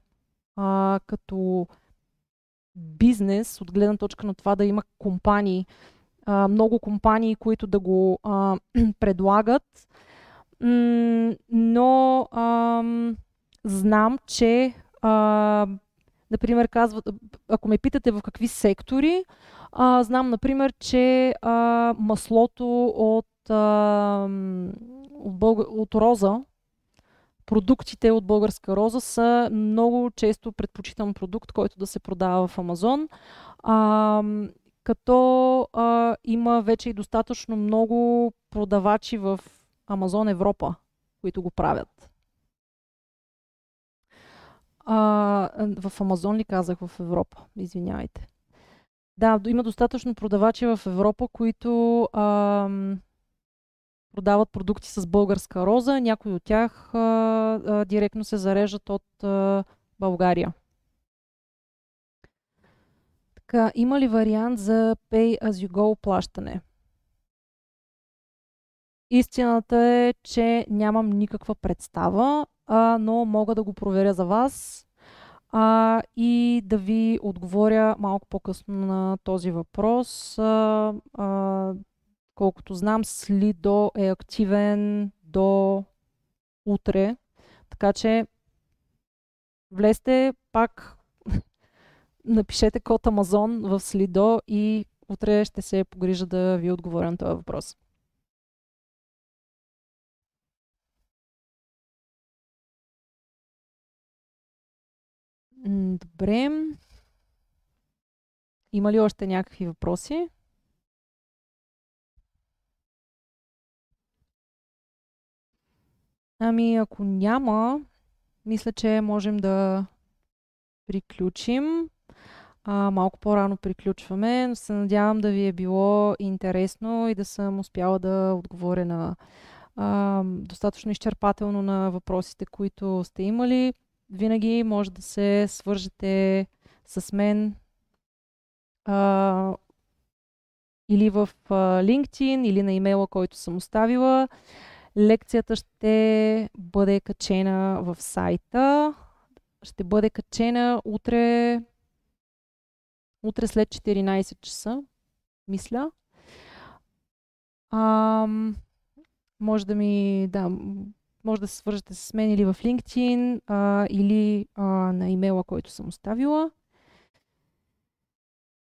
а, като бизнес, от гледна точка на това да има компании, а, много компании, които да го а, предлагат. Но а, знам, че а, Например, казват, ако ме питате в какви сектори, а, знам, например, че а, маслото от, а, от, българ, от роза, продуктите от българска роза са много често предпочитан продукт, който да се продава в Амазон. А, като а, има вече и достатъчно много продавачи в Амазон Европа, които го правят. А, в Амазон ли казах в Европа? Извинявайте. Да, има достатъчно продавачи в Европа, които а, продават продукти с българска роза. Някои от тях а, а, директно се зареждат от а, България. Така, има ли вариант за Pay as you go плащане? Истината е, че нямам никаква представа а, но мога да го проверя за вас а, и да ви отговоря малко по-късно на този въпрос. А, а, колкото знам, Слидо е активен до утре, така че влезте пак, напишете код Амазон в Слидо и утре ще се погрижа да ви отговоря на този въпрос. добре. Има ли още някакви въпроси? Ами, ако няма, мисля, че можем да приключим. А, малко по-рано приключваме, но се надявам да ви е било интересно и да съм успяла да отговоря на а, достатъчно изчерпателно на въпросите, които сте имали винаги може да се свържете с мен а, или в а, LinkedIn, или на имейла, който съм оставила. Лекцията ще бъде качена в сайта. Ще бъде качена утре, утре след 14 часа, мисля. А, може да ми, да, може да се свържете с мен или в LinkedIn, а, или а, на имейла, който съм оставила.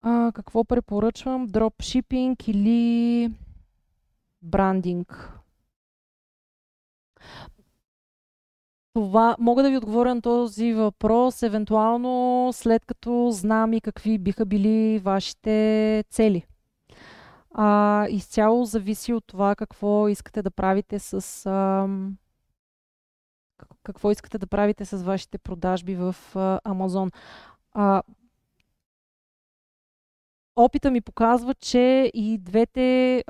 А, какво препоръчвам? Дропшипинг или брандинг? Това мога да ви отговоря на този въпрос, евентуално след като знам и какви биха били вашите цели. А, изцяло зависи от това какво искате да правите с ам, какво искате да правите с вашите продажби в Амазон. опита ми показва, че и двете,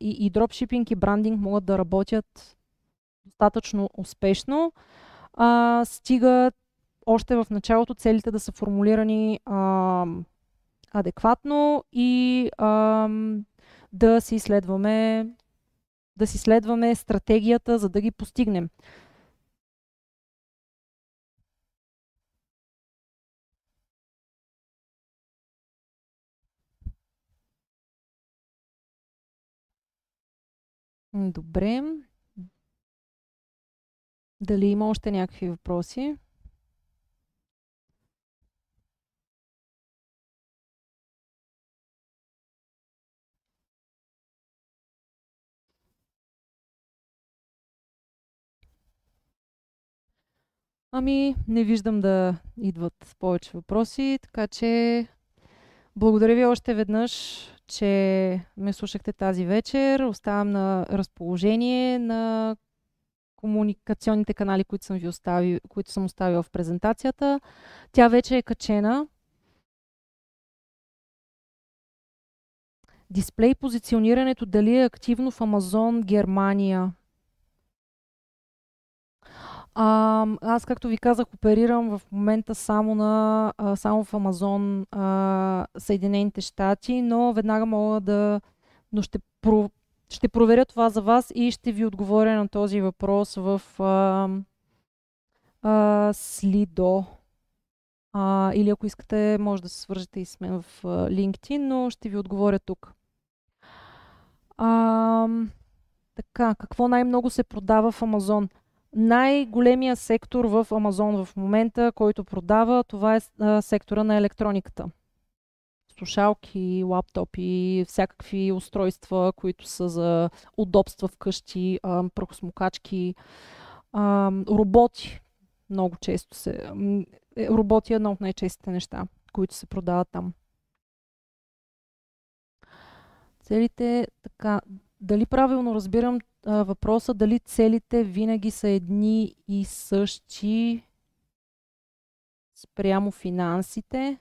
и, дропшипинг, и брандинг могат да работят достатъчно успешно. стига още в началото целите да са формулирани адекватно и да си изследваме да си следваме стратегията, за да ги постигнем. Добре. Дали има още някакви въпроси? Ами, не виждам да идват повече въпроси, така че благодаря ви още веднъж че ме слушахте тази вечер. Оставам на разположение на комуникационните канали, които съм, ви остави, които съм оставила в презентацията. Тя вече е качена. Дисплей позиционирането дали е активно в Амазон Германия? А, аз, както ви казах, оперирам в момента само, на, а, само в Амазон а, Съединените щати, но веднага мога да... Но ще, про, ще проверя това за вас и ще ви отговоря на този въпрос в а, а, Слидо. А, или ако искате, може да се свържете и с мен в а, LinkedIn, но ще ви отговоря тук. А, така, какво най-много се продава в Амазон? най-големия сектор в Амазон в момента, който продава, това е а, сектора на електрониката. Слушалки, лаптопи, всякакви устройства, които са за удобства вкъщи, къщи, прахосмокачки, роботи. Много често се. Е, роботи е едно от най-честите неща, които се продават там. Целите така дали правилно разбирам а, въпроса, дали целите винаги са едни и същи спрямо финансите?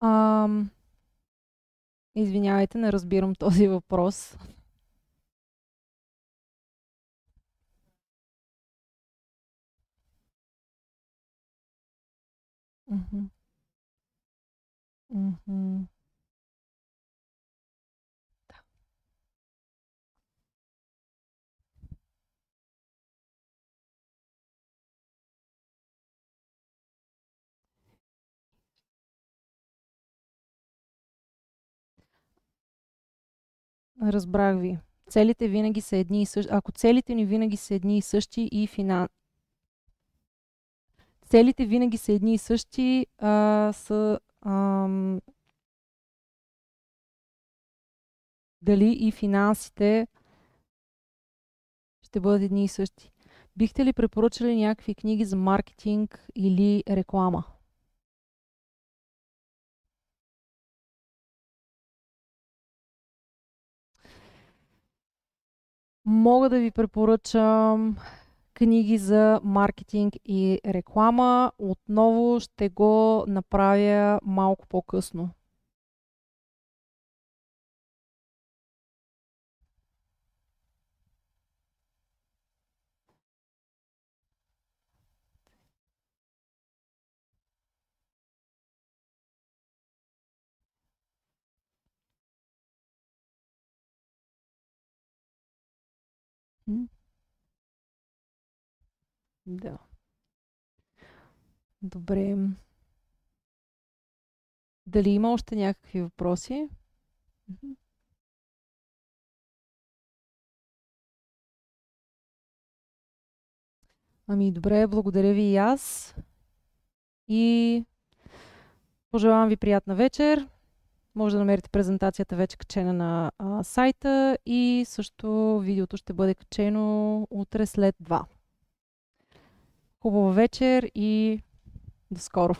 А, извинявайте, не разбирам този въпрос. Mm-hmm. Да. Разбрах ви. Целите винаги са едни и същи. Ако целите ни винаги са едни и същи и финанс. целите винаги са едни и същи, а, са ам, дали и финансите ще бъдат едни и същи. Бихте ли препоръчали някакви книги за маркетинг или реклама? Мога да ви препоръчам книги за маркетинг и реклама. Отново ще го направя малко по-късно. Да. Добре. Дали има още някакви въпроси? Ами добре, благодаря ви и аз. И пожелавам ви приятна вечер. Може да намерите презентацията вече качена на а, сайта и също видеото ще бъде качено утре след 2. Хубава вечер и до скоро!